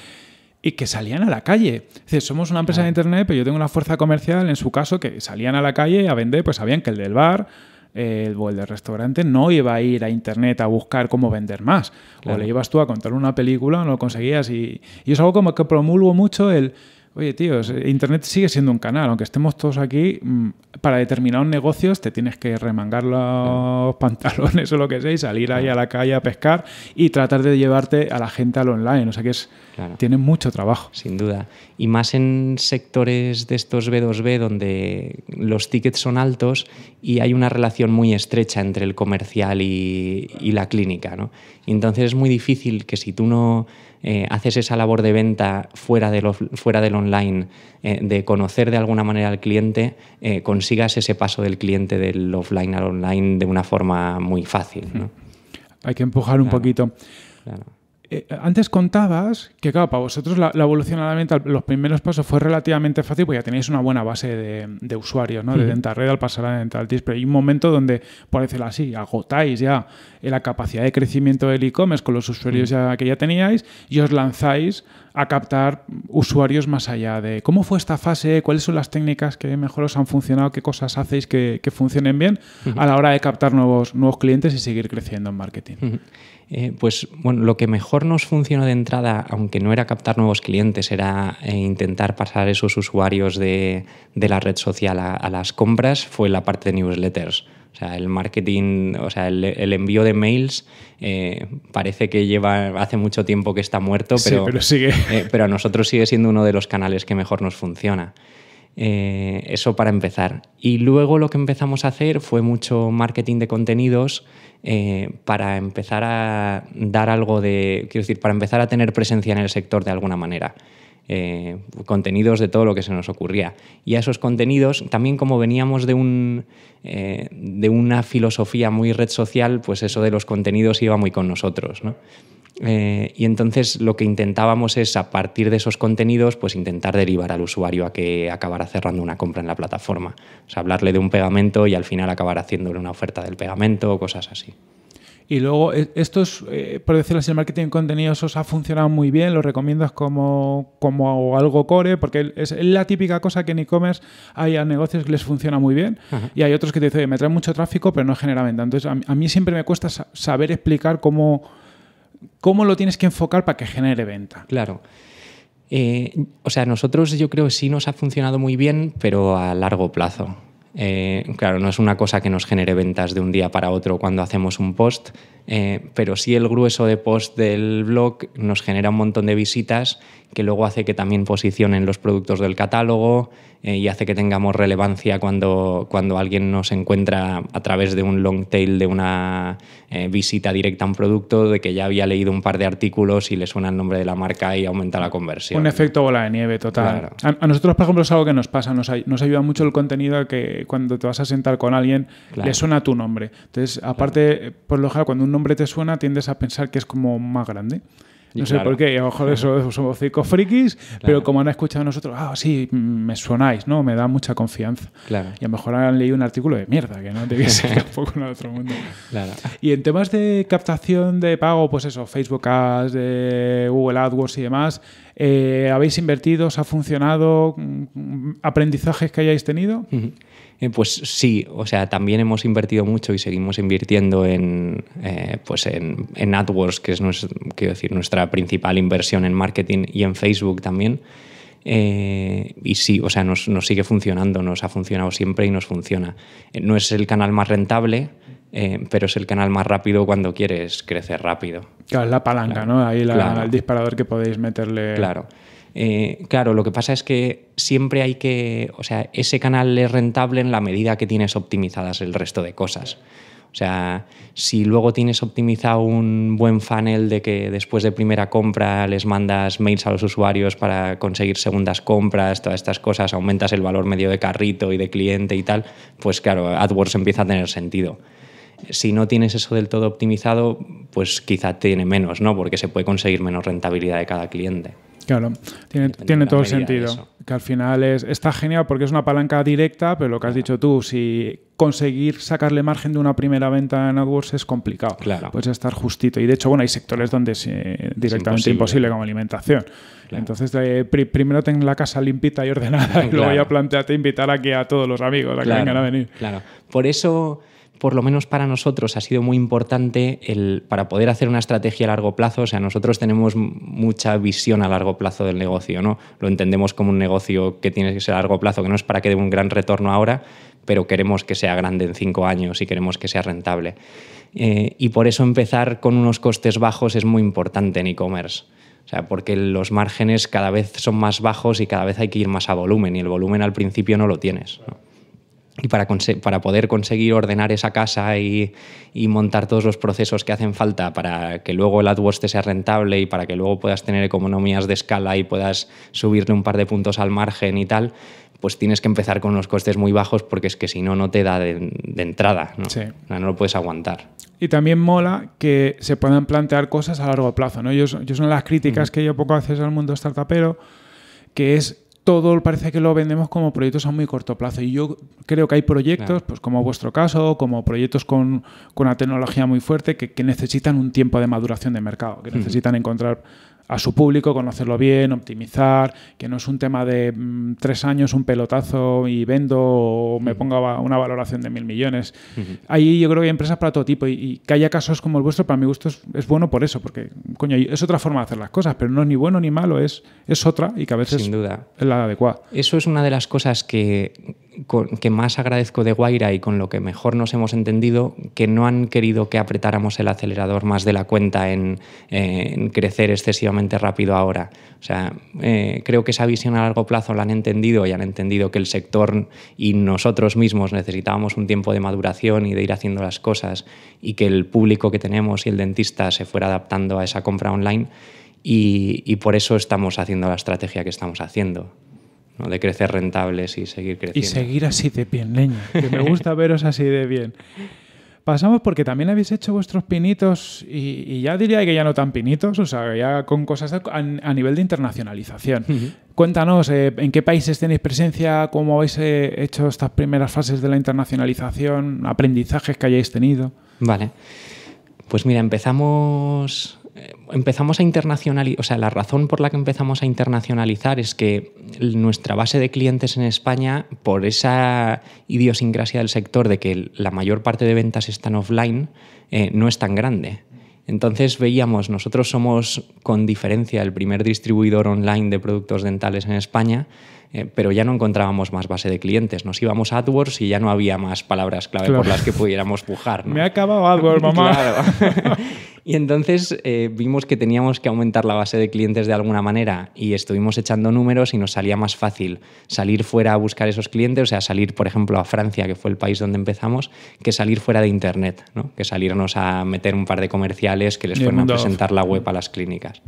y que salían a la calle. somos una empresa de Internet, pero yo tengo una fuerza comercial, en su caso, que salían a la calle a vender, pues sabían que el del bar el, o el del restaurante no iba a ir a internet a buscar cómo vender más. O le ibas tú a contar una película, no lo conseguías. Y, y es algo como que promulgo mucho el Oye, tío, eh, Internet sigue siendo un canal, aunque estemos todos aquí, mm, para determinados negocios te tienes que remangar los pantalones o lo que sea salir ahí a la calle a pescar y tratar de llevarte a la gente al online. O sea que es, tiene mucho trabajo. Sin duda. Y más en sectores de estos B2B donde los tickets son altos y hay una relación muy estrecha entre el comercial y, la clínica. ¿no? entonces es muy difícil que si tú no eh, haces esa labor de venta fuera, de fuera del online, eh, de conocer de alguna manera al cliente, eh, consigas ese paso del cliente del offline al online de una forma muy fácil. Hay que empujar un poquito. Eh, antes contabas que, para vosotros la, la evolución a los primeros pasos fue relativamente fácil porque ya tenéis una buena base de, usuarios, ¿no? De Red al pasar a Dental al Pero hay un momento donde, por decirlo así, agotáis ya eh, la capacidad de crecimiento del e-commerce con los usuarios mm. ya, que ya teníais y os lanzáis a captar usuarios más allá de cómo fue esta fase, cuáles son las técnicas que mejor os han funcionado, qué cosas hacéis que, funcionen bien a la hora de captar nuevos, nuevos clientes y seguir creciendo en marketing. Eh, pues bueno, lo que mejor nos funcionó de entrada, aunque no era captar nuevos clientes, era eh, intentar pasar esos usuarios de, la red social a, las compras, fue la parte de newsletters. O sea, el marketing, o sea, el, envío de mails eh, parece que lleva hace mucho tiempo que está muerto, pero, pero a nosotros sigue siendo uno de los canales que mejor nos funciona. eso para empezar. Y luego lo que empezamos a hacer fue mucho marketing de contenidos. Eh, para empezar a dar algo de, quiero decir, para empezar a tener presencia en el sector de alguna manera. Eh, contenidos de todo lo que se nos ocurría. Y a esos contenidos, también como veníamos de, un, eh, de una filosofía muy red social, pues eso de los contenidos iba muy con nosotros. ¿no? Eh, y entonces lo que intentábamos es, a partir de esos contenidos, pues intentar derivar al usuario a que acabara cerrando una compra en la plataforma. O sea, hablarle de un pegamento y al final acabar haciéndole una oferta del pegamento o cosas así. Y luego, e, estos, eh, por decirles el marketing de contenidos os ha funcionado muy bien, lo recomiendas como, como algo core, porque es la típica cosa que en e-commerce hay a negocios que les funciona muy bien y hay otros que te dicen, oye, me traen mucho tráfico, pero no es generalmente Entonces, a mí siempre me cuesta saber explicar cómo ¿Cómo lo tienes que enfocar para que genere venta? Claro. Eh, o sea, nosotros yo creo que sí nos ha funcionado muy bien, pero a largo plazo. Eh, claro, no es una cosa que nos genere ventas de un día para otro cuando hacemos un post, eh, pero sí el grueso de post del blog nos genera un montón de visitas que luego hace que también posicionen los productos del catálogo, eh, y hace que tengamos relevancia cuando, cuando alguien nos encuentra a través de un long tail, de una eh, visita directa a un producto, de que ya había leído un par de artículos y le suena el nombre de la marca y aumenta la conversión. Un efecto bola de nieve total. A, nosotros, por ejemplo, es algo que nos pasa, nos, ayuda mucho el contenido que cuando te vas a sentar con alguien le suena tu nombre. Entonces, aparte, por lo general, cuando un nombre te suena tiendes a pensar que es como más grande no sé por qué, a lo mejor eso, somos cinco frikis, pero como han escuchado a nosotros, ah, sí, mm, me sonáis, ¿no? Me da mucha confianza. Claro. Y a lo mejor han leído un artículo de mierda, que no debía ser tampoco en otro mundo. Claro. Y en temas de captación de pago, pues eso, Facebook Ads, Google AdWords y demás, eh, ¿habéis invertido? ¿Os ha funcionado? Mm, mm, ¿Aprendizajes que hayáis tenido? Eh, pues sí, o sea, también hemos invertido mucho y seguimos invirtiendo en, eh, pues en, en, AdWords, que es decir, nuestra principal inversión en marketing y en Facebook también. Eh, y sí, o sea, nos, sigue funcionando, nos ha funcionado siempre y nos funciona. No es el canal más rentable, pero es el canal más rápido cuando quieres crecer rápido. Claro, es la palanca, ¿no? Ahí el disparador que podéis meterle. Claro. Eh, claro, lo que pasa es que siempre hay que, o sea, ese canal es rentable en la medida que tienes optimizadas el resto de cosas. O sea, si luego tienes optimizado un buen funnel de que después de primera compra les mandas mails a los usuarios para conseguir segundas compras, todas estas cosas, aumentas el valor medio de carrito y de cliente y tal, pues claro, AdWords empieza a tener sentido. Si no tienes eso del todo optimizado, pues quizá tiene menos, ¿no? Porque se puede conseguir menos rentabilidad de cada cliente. Claro, tiene, todo todo sentido. Que al final es, está genial porque es una palanca directa, pero lo que has dicho tú, si conseguir sacarle margen de una primera venta en AdWords es complicado. Claro. Puedes estar justito. Y de hecho, bueno, hay sectores donde es eh, directamente imposible. como alimentación. Entonces, eh, primero ten la casa limpita y ordenada y luego ya planteate invitar aquí a todos los amigos a que vengan a venir. Claro. Por eso por lo menos para nosotros, ha sido muy importante el, para poder hacer una estrategia a largo plazo. O sea, nosotros tenemos mucha visión a largo plazo del negocio, ¿no? Lo entendemos como un negocio que tiene que ser a largo plazo, que no es para que dé un gran retorno ahora, pero queremos que sea grande en cinco años y queremos que sea rentable. Eh, y por eso empezar con unos costes bajos es muy importante en e-commerce. O sea, porque los márgenes cada vez son más bajos y cada vez hay que ir más a volumen y el volumen al principio no lo tienes. Y para, para, poder conseguir ordenar esa casa y, montar todos los procesos que hacen falta para que luego el AdWords te sea rentable y para que luego puedas tener economías de escala y puedas subirle un par de puntos al margen y tal, pues tienes que empezar con los costes muy bajos porque es que si no, no te da de, entrada, ¿no? ¿no? lo puedes aguantar. Y también mola que se puedan plantear cosas a largo plazo, ¿no? Yo, yo son las críticas que yo poco haces al mundo startupero, que es todo parece que lo vendemos como proyectos a muy corto plazo. Y yo creo que hay proyectos, pues como vuestro caso, como proyectos con, una tecnología muy fuerte, que, necesitan un tiempo de maduración de mercado, que hmm. necesitan encontrar a su público, conocerlo bien, optimizar, que no es un tema de mm, tres años, un pelotazo y vendo o me pongo una valoración de mil millones. Ahí yo creo que hay empresas para todo tipo y, que haya casos como el vuestro, para mi gusto es, bueno por eso, porque es otra forma de hacer las cosas, pero no es ni bueno ni malo, es, es otra y que a veces Sin duda. es la adecuada. Eso es una de las cosas que que más agradezco de Guaira y con lo que mejor nos hemos entendido, que no han querido que apretáramos el acelerador más de la cuenta en, crecer excesivamente rápido ahora. sea, eh, creo que esa visión a largo plazo la han entendido y han entendido que el sector y nosotros mismos necesitábamos un tiempo de maduración y de ir haciendo las cosas y que el público que tenemos y el dentista se fuera adaptando a esa compra online y por eso estamos haciendo la estrategia que estamos haciendo de crecer rentables y seguir creciendo. Y seguir así de bien, leña, que me gusta veros así de bien. Pasamos porque también habéis hecho vuestros pinitos y, ya diría que ya no tan pinitos, o sea, ya con cosas a, nivel de internacionalización. Cuéntanos, eh, ¿en qué países tenéis presencia? ¿Cómo habéis eh, hecho estas primeras fases de la internacionalización? ¿Aprendizajes que hayáis tenido? Vale. Pues mira, empezamos empezamos a internacionalizar, o sea, la razón por la que empezamos a internacionalizar es que nuestra base de clientes en España, por esa idiosincrasia del sector de que la mayor parte de ventas están offline, eh, no es tan grande. Entonces veíamos, nosotros somos con diferencia el primer distribuidor online de productos dentales en España, eh, pero ya no encontrábamos más base de clientes. Nos íbamos a AdWords y ya no había más palabras clave por las que pudiéramos pujar. Me ha acabado AdWords, mamá. Claro. Y entonces eh, vimos que teníamos que aumentar la base de clientes de alguna manera y estuvimos echando números y nos salía más fácil salir fuera a buscar esos clientes, o sea, salir, por ejemplo, a Francia, que fue el país donde empezamos, que salir fuera de Internet, que salirnos a meter un par de comerciales que les fueran a presentar la web a las clínicas.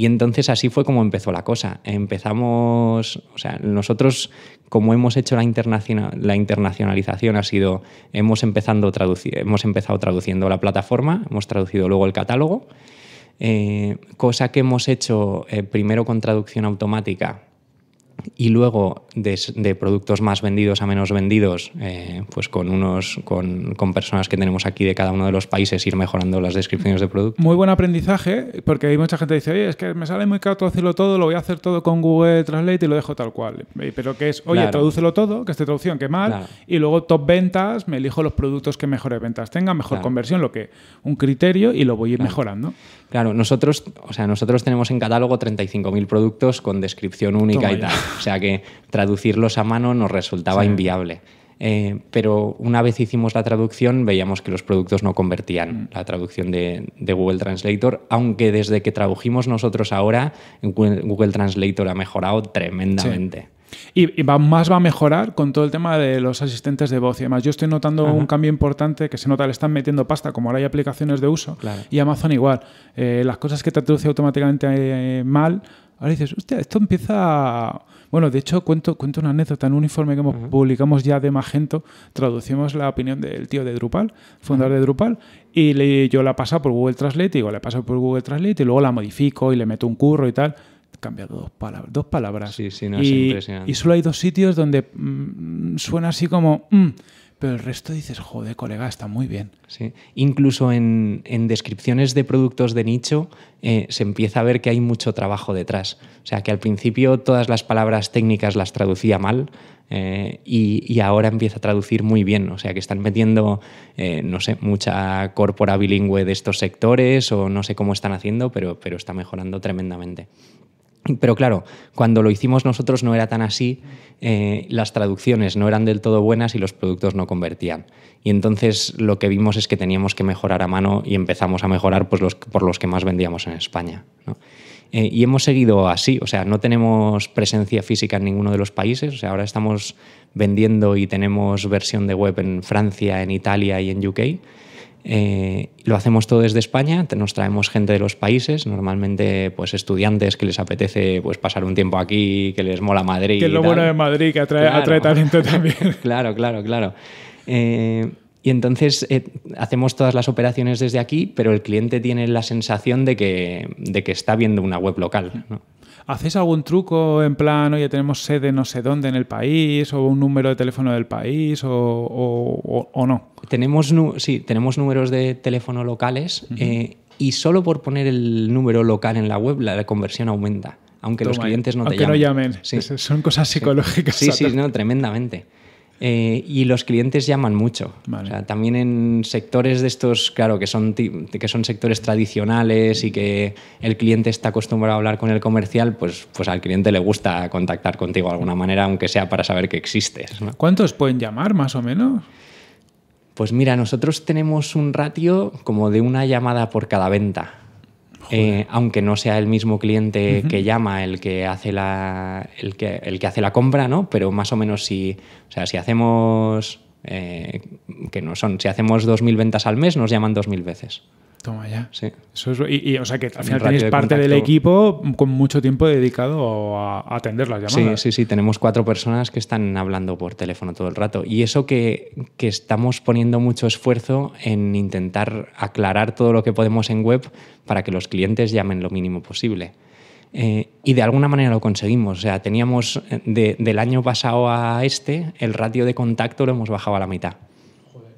Y entonces así fue como empezó la cosa. Empezamos, o sea, nosotros como hemos hecho la, internacionalización ha sido, hemos, empezando hemos empezado traduciendo la plataforma, hemos traducido luego el catálogo, eh, cosa que hemos hecho eh, primero con traducción automática y luego de, productos más vendidos a menos vendidos, eh, pues con unos con, con, personas que tenemos aquí de cada uno de los países ir mejorando las descripciones de productos. Muy buen aprendizaje, porque hay mucha gente que dice, oye, es que me sale muy caro traducirlo todo, lo voy a hacer todo con Google Translate y lo dejo tal cual. Pero que es, oye, tradúcelo todo, que esté traducción, que mal, y luego top ventas, me elijo los productos que mejores ventas tengan, mejor conversión, lo que un criterio y lo voy a ir mejorando. Claro, nosotros, o sea, nosotros tenemos en catálogo 35.000 productos con descripción única y tal. O sea que traducirlos a mano nos resultaba inviable. Eh, pero una vez hicimos la traducción veíamos que los productos no convertían mm. la traducción de, Google Translator, aunque desde que tradujimos nosotros ahora, Google Translator ha mejorado tremendamente. Y, va, más va a mejorar con todo el tema de los asistentes de voz y además Yo estoy notando un cambio importante que se nota, le están metiendo pasta, como ahora hay aplicaciones de uso. Y Amazon igual. Eh, las cosas que traduce automáticamente eh, mal, Ahora dices, hostia, esto empieza... Bueno, de hecho, cuento, cuento una anécdota en un informe que publicamos ya de Magento. Traducimos la opinión del tío de Drupal, fundador de Drupal, y yo la paso por Google Translate, digo, la paso por Google Translate y luego la modifico y le meto un curro y tal. Cambia dos, palabras dos palabras. Sí, sí, no, y, es impresionante. Y solo hay dos sitios donde mm, suena así como... Mm" pero el resto dices, joder, colega, está muy bien. Sí. Incluso en, descripciones de productos de nicho eh, se empieza a ver que hay mucho trabajo detrás. O sea, que al principio todas las palabras técnicas las traducía mal eh, y, ahora empieza a traducir muy bien. O sea, que están metiendo, eh, no sé, mucha corpora bilingüe de estos sectores o no sé cómo están haciendo, pero, pero está mejorando tremendamente. Pero claro, cuando lo hicimos nosotros no era tan así, eh, las traducciones no eran del todo buenas y los productos no convertían. Y entonces lo que vimos es que teníamos que mejorar a mano y empezamos a mejorar pues, por los que más vendíamos en España. Eh, y hemos seguido así, o sea, no tenemos presencia física en ninguno de los países, o sea, ahora estamos vendiendo y tenemos versión de web en Francia, en Italia y en UK, eh, lo hacemos todo desde España, nos traemos gente de los países, normalmente pues estudiantes que les apetece pues pasar un tiempo aquí, que les mola Madrid. Que es lo bueno de Madrid, que atrae, talento también. claro, claro, claro. Eh, y entonces eh, hacemos todas las operaciones desde aquí, pero el cliente tiene la sensación de que, de que está viendo una web local. ¿no? ¿Hacéis algún truco en plan, ya tenemos sede no sé dónde en el país, o un número de teléfono del país, o, no? Tenemos, sí, tenemos números de teléfono locales eh, y solo por poner el número local en la web la conversión aumenta, aunque los clientes no te aunque llamen. no llamen, son cosas psicológicas. Sí, sí, no, tremendamente. Eh, y los clientes llaman mucho. también en sectores de estos, claro, que son, sectores tradicionales y que el cliente está acostumbrado a hablar con el comercial, pues, pues al cliente le gusta contactar contigo de alguna manera, aunque sea para saber que existes. ¿Cuántos pueden llamar más o menos? Pues mira, nosotros tenemos un ratio como de una llamada por cada venta. Eh, aunque no sea el mismo cliente que llama el que hace la el que, el que hace la compra, ¿no? Pero más o menos si, o sea, si hacemos eh, que no son, si hacemos 2.000 ventas al mes, nos llaman 2.000 veces. Toma ya. y, o sea que al final tenéis parte del equipo con mucho tiempo dedicado a, atender las llamadas. Sí, sí, sí. Tenemos cuatro personas que están hablando por teléfono todo el rato. Y eso que, estamos poniendo mucho esfuerzo en intentar aclarar todo lo que podemos en web para que los clientes llamen lo mínimo posible. Eh, y de alguna manera lo conseguimos. O sea, teníamos eh, del año pasado a este, el ratio de contacto lo hemos bajado a la mitad. Joder.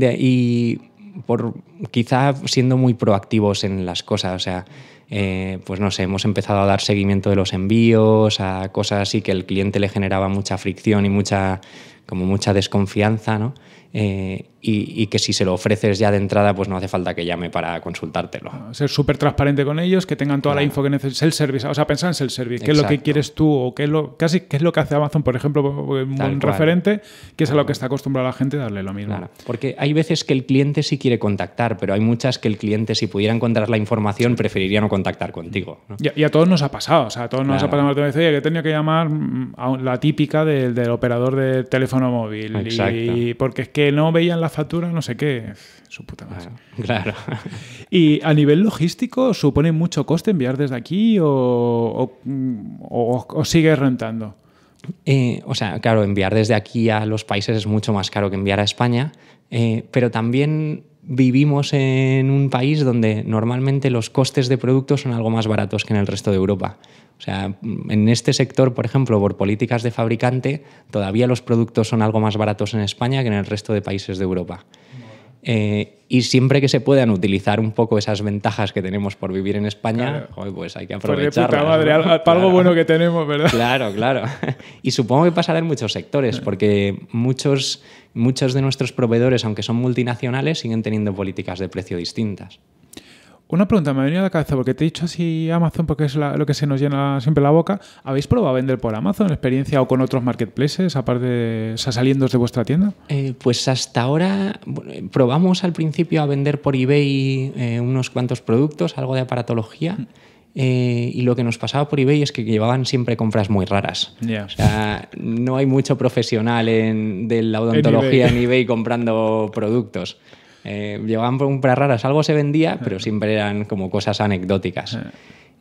Eh, y por quizá siendo muy proactivos en las cosas, o sea, eh, pues no sé, hemos empezado a dar seguimiento de los envíos, a cosas así que el cliente le generaba mucha fricción y mucha como mucha desconfianza, ¿no? Eh, y, que si se lo ofreces ya de entrada, pues no hace falta que llame para consultártelo. Ah, ser súper transparente con ellos, que tengan toda la info que necesitas. El service, o sea, pensar en el service, qué es lo que quieres tú o qué es lo, casi qué es lo que hace Amazon, por ejemplo, un referente, que es a lo que está acostumbrada la gente, darle lo mismo. Porque hay veces que el cliente sí quiere contactar, pero hay muchas que el cliente, si pudiera encontrar la información, preferiría no contactar contigo. Y, a, todos nos ha pasado, o sea, a todos nos ha pasado que he tenido que llamar mm, a la típica del operador de teléfono móvil. Y porque es que no veían la factura, no sé qué. Su puta madre. Claro. ¿Y a nivel logístico supone mucho coste enviar desde aquí o, o, sigue rentando? Eh, o sea, claro, enviar desde aquí a los países es mucho más caro que enviar a España, eh, pero también vivimos en un país donde normalmente los costes de productos son algo más baratos que en el resto de Europa. O sea, en este sector, por ejemplo, por políticas de fabricante, todavía los productos son algo más baratos en España que en el resto de países de Europa. Eh, y siempre que se puedan utilizar un poco esas ventajas que tenemos por vivir en España, pues hay que aprovecharlas. madre, algo bueno que tenemos, ¿verdad? Claro, claro. Y supongo que pasará en muchos sectores, porque muchos, muchos de nuestros proveedores, aunque son multinacionales, siguen teniendo políticas de precio distintas. Una pregunta me ha venido a la cabeza porque te he dicho así Amazon porque es lo que se nos llena siempre la boca. ¿Habéis probado a vender por Amazon experiencia o con otros marketplaces aparte de saliendo de vuestra tienda? Eh, pues hasta ahora eh, probamos al principio a vender por eBay eh, unos cuantos productos, algo de aparatología. Mm. y lo que nos pasaba por eBay es que llevaban siempre compras muy raras. no hay mucho profesional en, de la odontología en eBay comprando productos. Eh, llevaban compras raras, algo se vendía, pero siempre eran como cosas anecdóticas.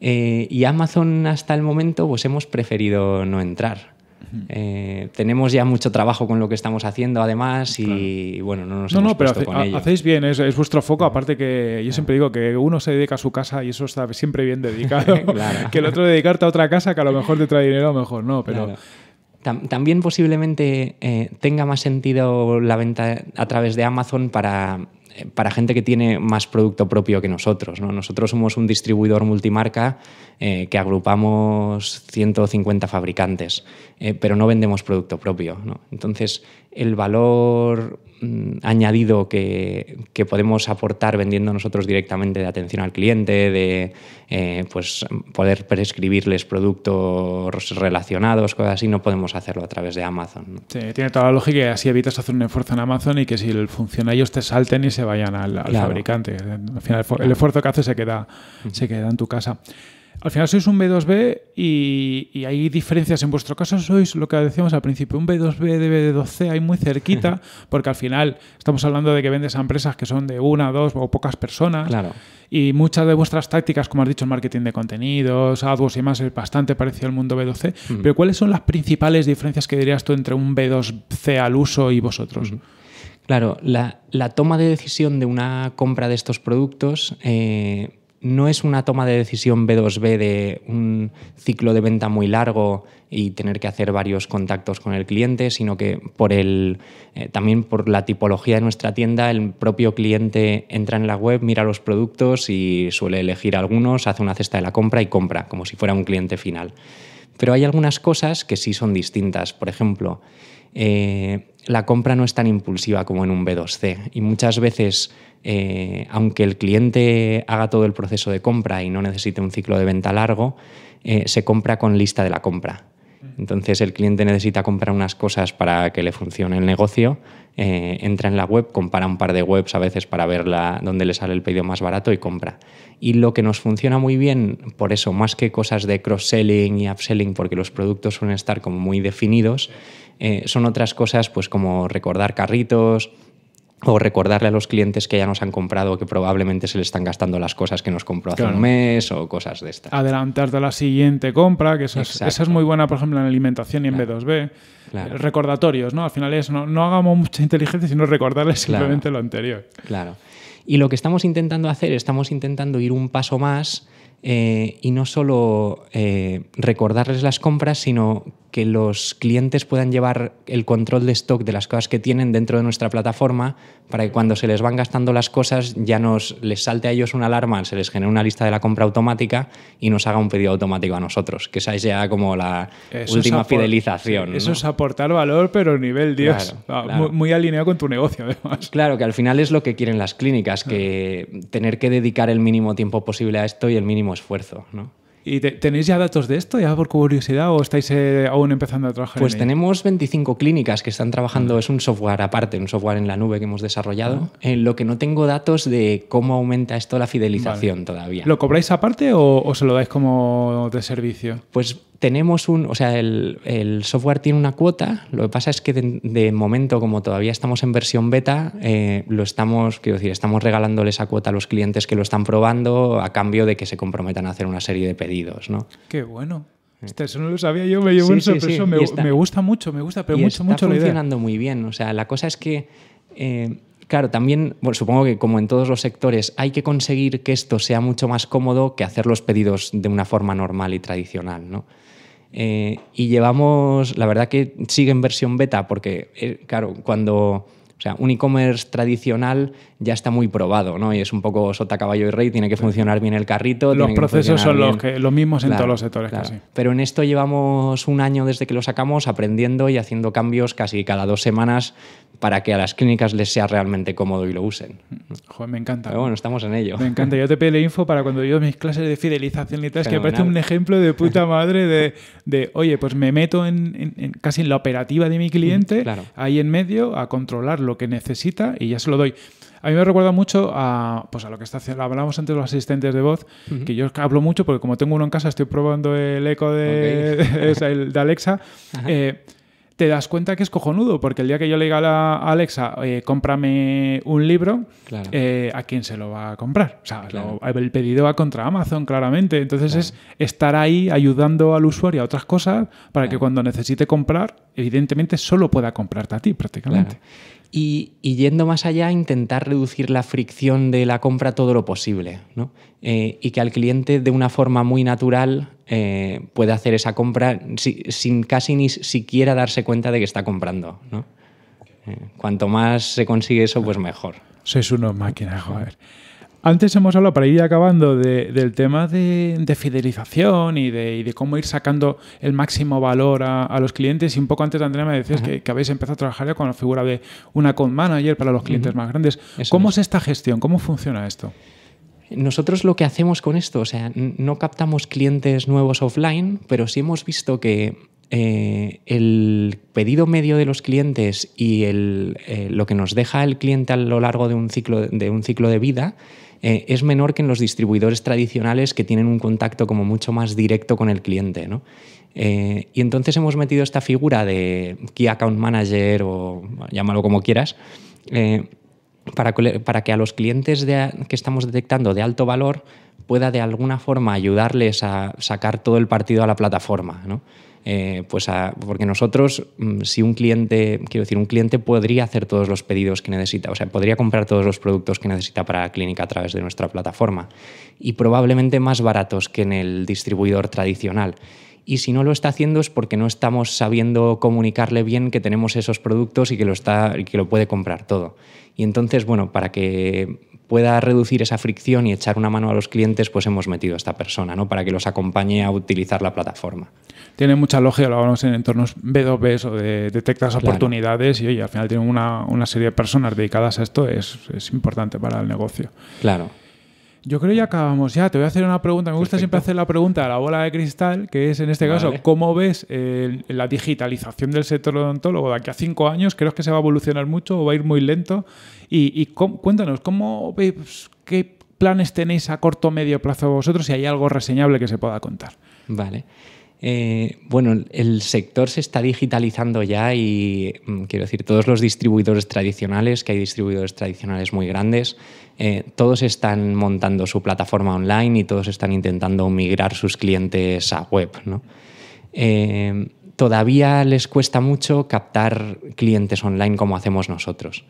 Eh, y Amazon hasta el momento pues hemos preferido no entrar. Eh, tenemos ya mucho trabajo con lo que estamos haciendo, además, y, bueno, no nos no, hemos no, pero con hacéis bien, es, vuestro foco. Aparte, que yo siempre digo que uno se dedica a su casa y eso está siempre bien dedicado. Que el otro dedicarte a otra casa que a lo mejor te trae dinero, mejor no, pero también posiblemente eh, tenga más sentido la venta a través de Amazon para, eh, para gente que tiene más producto propio que nosotros. Nosotros somos un distribuidor multimarca eh, que agrupamos 150 fabricantes, pero no vendemos producto propio. Entonces, el valor Mm, añadido que, podemos aportar vendiendo nosotros directamente de atención al cliente, de eh, pues poder prescribirles productos relacionados, cosas así, no podemos hacerlo a través de Amazon. Sí, tiene toda la lógica y así evitas hacer un esfuerzo en Amazon y que si funciona ellos te salten y se vayan al, fabricante. Al final el, esfuerzo que haces se queda, se queda en tu casa. Al final sois un B2B y, hay diferencias. En vuestro caso sois lo que decíamos al principio, un B2B de B2C hay muy cerquita, porque al final estamos hablando de que vendes a empresas que son de una, dos o pocas personas. Claro. Y muchas de vuestras tácticas, como has dicho, el marketing de contenidos, AdWords y más, es bastante parecido al mundo B2C. Mm. Pero ¿cuáles son las principales diferencias que dirías tú entre un B2C al uso y vosotros? Mm. Claro, la, toma de decisión de una compra de estos productos... Eh, no es una toma de decisión B2B de un ciclo de venta muy largo y tener que hacer varios contactos con el cliente, sino que por el, eh, también por la tipología de nuestra tienda, el propio cliente entra en la web, mira los productos y suele elegir algunos, hace una cesta de la compra y compra, como si fuera un cliente final. Pero hay algunas cosas que sí son distintas. Por ejemplo, eh, la compra no es tan impulsiva como en un B2C y muchas veces, eh, aunque el cliente haga todo el proceso de compra y no necesite un ciclo de venta largo, eh, se compra con lista de la compra. Entonces el cliente necesita comprar unas cosas para que le funcione el negocio, eh, entra en la web, compara un par de webs a veces para ver dónde le sale el pedido más barato y compra. Y lo que nos funciona muy bien, por eso, más que cosas de cross-selling y upselling, porque los productos suelen estar como muy definidos, eh, son otras cosas pues como recordar carritos, o recordarle a los clientes que ya nos han comprado que probablemente se le están gastando las cosas que nos compró hace un mes o cosas de estas. Adelantarte a la siguiente compra, que esa es, muy buena, por ejemplo, en alimentación y en B2B. Recordatorios, ¿no? Al final es, no, no hagamos mucha inteligencia, sino recordarles simplemente lo anterior. Claro. Y lo que estamos intentando hacer, estamos intentando ir un paso más eh, y no solo eh, recordarles las compras, sino que los clientes puedan llevar el control de stock de las cosas que tienen dentro de nuestra plataforma para que cuando se les van gastando las cosas ya nos les salte a ellos una alarma, se les genere una lista de la compra automática y nos haga un pedido automático a nosotros, que esa es ya como la última fidelización. Eso es aportar valor, pero nivel Dios, Muy, alineado con tu negocio además. Claro, que al final es lo que quieren las clínicas, que tener que dedicar el mínimo tiempo posible a esto y el mínimo esfuerzo, ¿no? ¿Y tenéis ya datos de esto, ya por curiosidad, o estáis eh, aún empezando a trabajar? Pues tenemos 25 clínicas que están trabajando, es un software aparte, un software en la nube que hemos desarrollado, en lo que no tengo datos de cómo aumenta esto la fidelización todavía. ¿Lo cobráis aparte o, o, se lo dais como de servicio? Pues tenemos un, o sea, el, software tiene una cuota, lo que pasa es que de, momento, como todavía estamos en versión beta, eh, lo estamos, quiero decir, estamos regalándole esa cuota a los clientes que lo están probando a cambio de que se comprometan a hacer una serie de pedidos, ¿no? Qué bueno. Eh. eso no lo sabía yo, me llevo un sorpresa me, gusta mucho, me gusta, pero y mucho, está funcionando muy bien, o sea, la cosa es que... Eh, claro, también, supongo que como en todos los sectores, hay que conseguir que esto sea mucho más cómodo que hacer los pedidos de una forma normal y tradicional, ¿no? Eh, y llevamos, la verdad que sigue en versión beta, porque, eh, claro, cuando... O sea, un e-commerce tradicional ya está muy probado, ¿no? Y es un poco sota, caballo y rey, tiene que funcionar bien el carrito. Los procesos son los, los mismos en todos los sectores casi. Pero en esto llevamos un año desde que lo sacamos aprendiendo y haciendo cambios casi cada dos semanas para que a las clínicas les sea realmente cómodo y lo usen. Joder, me encanta. Pero bueno, estamos en ello. Me encanta. Yo te pedí info para cuando yo mis clases de fidelización y que parece un ejemplo de puta madre de, oye, pues me meto en, casi en la operativa de mi cliente, mm, ahí en medio, a controlar lo que necesita y ya se lo doy. A mí me recuerda mucho a, pues a lo que está haciendo, Hablamos antes de los asistentes de voz, que yo hablo mucho porque como tengo uno en casa estoy probando el eco de, de, de Alexa. Eh, te das cuenta que es cojonudo, porque el día que yo le diga a, Alexa, cómprame un libro, eh, ¿a quién se lo va a comprar? O sea, el pedido va contra Amazon, claramente. Entonces es estar ahí ayudando al usuario a otras cosas para que cuando necesite comprar, evidentemente solo pueda comprarte a ti prácticamente. Y, yendo más allá, intentar reducir la fricción de la compra todo lo posible, ¿no? Eh, y que al cliente de una forma muy natural eh, puede hacer esa compra sin casi ni siquiera darse cuenta de que está comprando. Eh, cuanto más se consigue eso, pues mejor. Sois unos máquina, joder. Antes hemos hablado, para ir acabando, del tema de, fidelización y de, cómo ir sacando el máximo valor a, los clientes. Y un poco antes, Andrea, me decías que, habéis empezado a trabajar con la figura de una con manager para los clientes más grandes. ¿Cómo es esta gestión? ¿Cómo funciona esto? Nosotros lo que hacemos con esto, o sea, no captamos clientes nuevos offline, pero sí hemos visto que eh, el pedido medio de los clientes y eh, lo que nos deja el cliente a lo largo de un ciclo de, un ciclo de vida eh, es menor que en los distribuidores tradicionales que tienen un contacto como mucho más directo con el cliente. y entonces hemos metido esta figura de Key Account Manager o llámalo como quieras para, que a los clientes que estamos detectando de alto valor pueda de alguna forma ayudarles a sacar todo el partido a la plataforma. Eh, pues porque nosotros, mm, si un cliente, quiero decir, un cliente podría hacer todos los pedidos que necesita, o sea, podría comprar todos los productos que necesita para la clínica a través de nuestra plataforma y probablemente más baratos que en el distribuidor tradicional y si no lo está haciendo es porque no estamos sabiendo comunicarle bien que tenemos esos productos y que lo, está, que lo puede comprar todo. Y entonces, bueno, para que pueda reducir esa fricción y echar una mano a los clientes, pues hemos metido a esta persona, ¿no? Para que los acompañe a utilizar la plataforma. Tiene mucha logia lo hablamos en entornos B2B, o de detectas oportunidades y oye, al final tiene una, serie de personas dedicadas a esto, es, es importante para el negocio. Claro. Yo creo que ya acabamos. Ya, te voy a hacer una pregunta. Me gusta siempre hacer la pregunta a la bola de cristal, que es en este caso, ¿cómo ves la digitalización del sector odontólogo de aquí a cinco años? ¿Crees que se va a evolucionar mucho o va a ir muy lento? Y, cuéntanos, ¿cómo qué planes tenéis a corto o medio plazo vosotros si hay algo reseñable que se pueda contar? Vale. Eh, bueno, el sector se está digitalizando ya y mm, quiero decir, todos los distribuidores tradicionales, que hay distribuidores tradicionales muy grandes, eh, todos están montando su plataforma online y todos están intentando migrar sus clientes a web. ¿no? Eh, todavía les cuesta mucho captar clientes online como hacemos nosotros.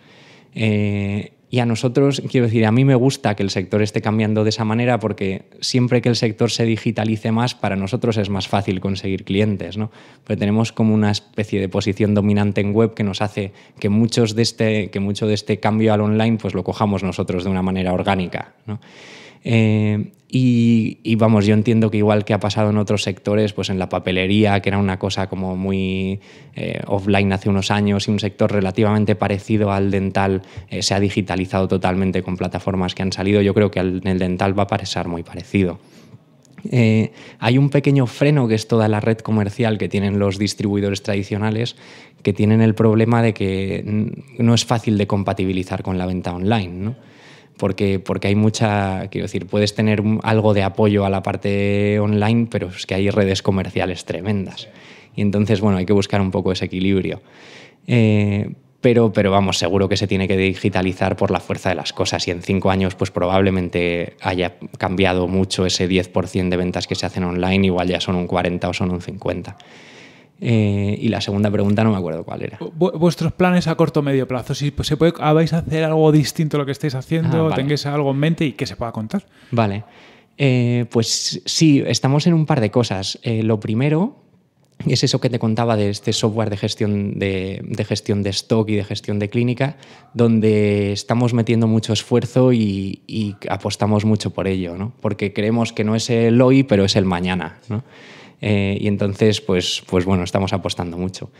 Y a nosotros, quiero decir, a mí me gusta que el sector esté cambiando de esa manera porque siempre que el sector se digitalice más, para nosotros es más fácil conseguir clientes, ¿no? Pero tenemos como una especie de posición dominante en web que nos hace que, muchos de este, que mucho de este cambio al online pues lo cojamos nosotros de una manera orgánica, ¿no? Eh, y, vamos, yo entiendo que igual que ha pasado en otros sectores, pues en la papelería, que era una cosa como muy eh, offline hace unos años y un sector relativamente parecido al dental, eh, se ha digitalizado totalmente con plataformas que han salido. Yo creo que en el dental va a parecer muy parecido. hay un pequeño freno que es toda la red comercial que tienen los distribuidores tradicionales, que tienen el problema de que no es fácil de compatibilizar con la venta online. ¿no? porque, porque hay mucha, quiero decir, puedes tener algo de apoyo a la parte online, pero es que hay redes comerciales tremendas. Y entonces, bueno, hay que buscar un poco ese equilibrio. Eh, pero, pero vamos, seguro que se tiene que digitalizar por la fuerza de las cosas y en cinco años pues probablemente haya cambiado mucho ese 10% de ventas que se hacen online, igual ya son un 40 o son un 50. Eh, y la segunda pregunta no me acuerdo cuál era. ¿Vuestros planes a corto o medio plazo? Si se puede, habéis hacer algo distinto a lo que estáis haciendo? Ah, ¿Tengáis algo en mente y que se pueda contar? Vale. Eh, pues sí, estamos en un par de cosas. Eh, lo primero es eso que te contaba de este software de gestión de, gestión de stock y de gestión de clínica, donde estamos metiendo mucho esfuerzo y, apostamos mucho por ello, porque creemos que no es el hoy, pero es el mañana. ¿no? Eh, y entonces, pues, pues, bueno, estamos apostando mucho.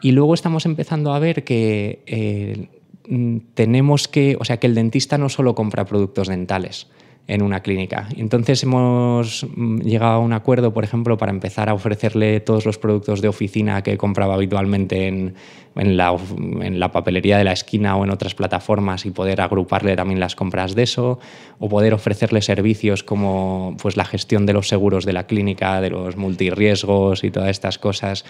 Y luego estamos empezando a ver que eh, mm, tenemos que, o sea, que el dentista no solo compra productos dentales, en una clínica. Entonces hemos mm, llegado a un acuerdo, por ejemplo, para empezar a ofrecerle todos los productos de oficina que compraba habitualmente en, la, papelería de la esquina o en otras plataformas y poder agruparle también las compras de eso, o poder ofrecerle servicios como pues, la gestión de los seguros de la clínica, de los multirriesgos y todas estas cosas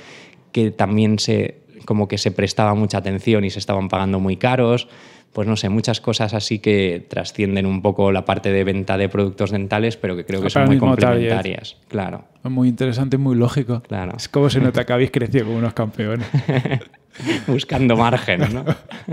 que también se, como que se prestaba mucha atención y se estaban pagando muy caros pues no sé, muchas cosas así que trascienden un poco la parte de venta de productos dentales, pero que creo que son muy complementarias. Claro. Muy interesante muy lógico. Claro. Es como se no que habéis crecido como unos campeones. buscando margen. ¿no?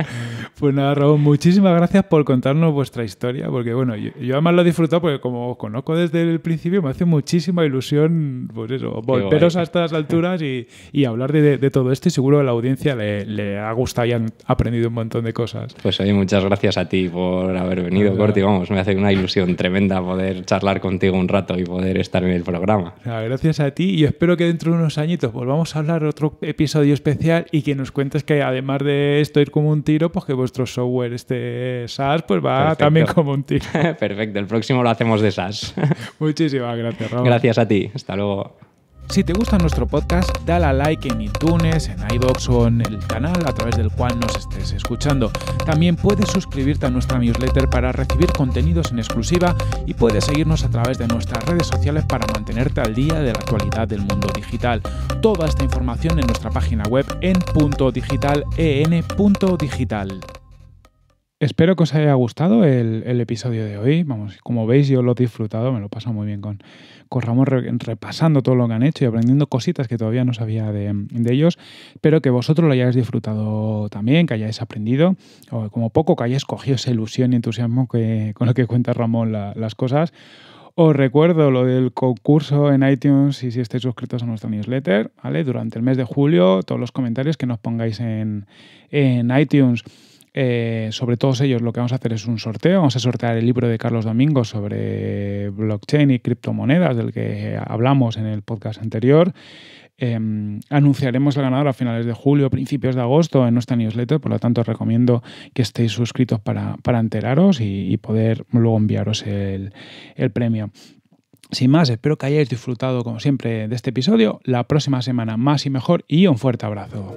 pues nada, Raúl, muchísimas gracias por contarnos vuestra historia, porque bueno, yo, además lo he disfrutado porque como os conozco desde el principio, me hace muchísima ilusión, pues eso, volveros a estas alturas y, hablar de, todo esto y seguro a la audiencia le, ha gustado y han aprendido un montón de cosas. Pues oye, muchas gracias a ti por haber venido, Corti, vamos, me hace una ilusión tremenda poder charlar contigo un rato y poder estar en el programa. Gracias a ti y espero que dentro de unos añitos volvamos a hablar otro episodio especial y que nos cuenta que además de esto ir como un tiro, pues que vuestro software, este eh, SaaS, pues va también como un tiro. Perfecto, el próximo lo hacemos de SaaS. Muchísimas gracias, Raúl. Gracias a ti, hasta luego. Si te gusta nuestro podcast, dale a like en iTunes, en iBox o en el canal a través del cual nos estés escuchando. También puedes suscribirte a nuestra newsletter para recibir contenidos en exclusiva y puedes seguirnos a través de nuestras redes sociales para mantenerte al día de la actualidad del mundo digital. Toda esta información en nuestra página web en punto Espero que os haya gustado el, episodio de hoy. Vamos, como veis, yo lo he disfrutado, me lo paso muy bien con corramos repasando todo lo que han hecho y aprendiendo cositas que todavía no sabía de, ellos, pero que vosotros lo hayáis disfrutado también, que hayáis aprendido, o como poco que hayáis cogido esa ilusión y entusiasmo con lo que cuenta Ramón las cosas. Os recuerdo lo del concurso en iTunes y si estáis suscritos a nuestra newsletter, Durante el mes de julio, todos los comentarios que nos pongáis en, en iTunes eh, sobre todos ellos lo que vamos a hacer es un sorteo. Vamos a sortear el libro de Carlos Domingo sobre blockchain y criptomonedas, del que eh, hablamos en el podcast anterior. Em, anunciaremos el ganador a finales de julio, principios de agosto en nuestra newsletter, por lo tanto os recomiendo que estéis suscritos para, enteraros y, poder luego enviaros el, el premio. Sin más, espero que hayáis disfrutado como siempre de este episodio. La próxima semana más y mejor y un fuerte abrazo.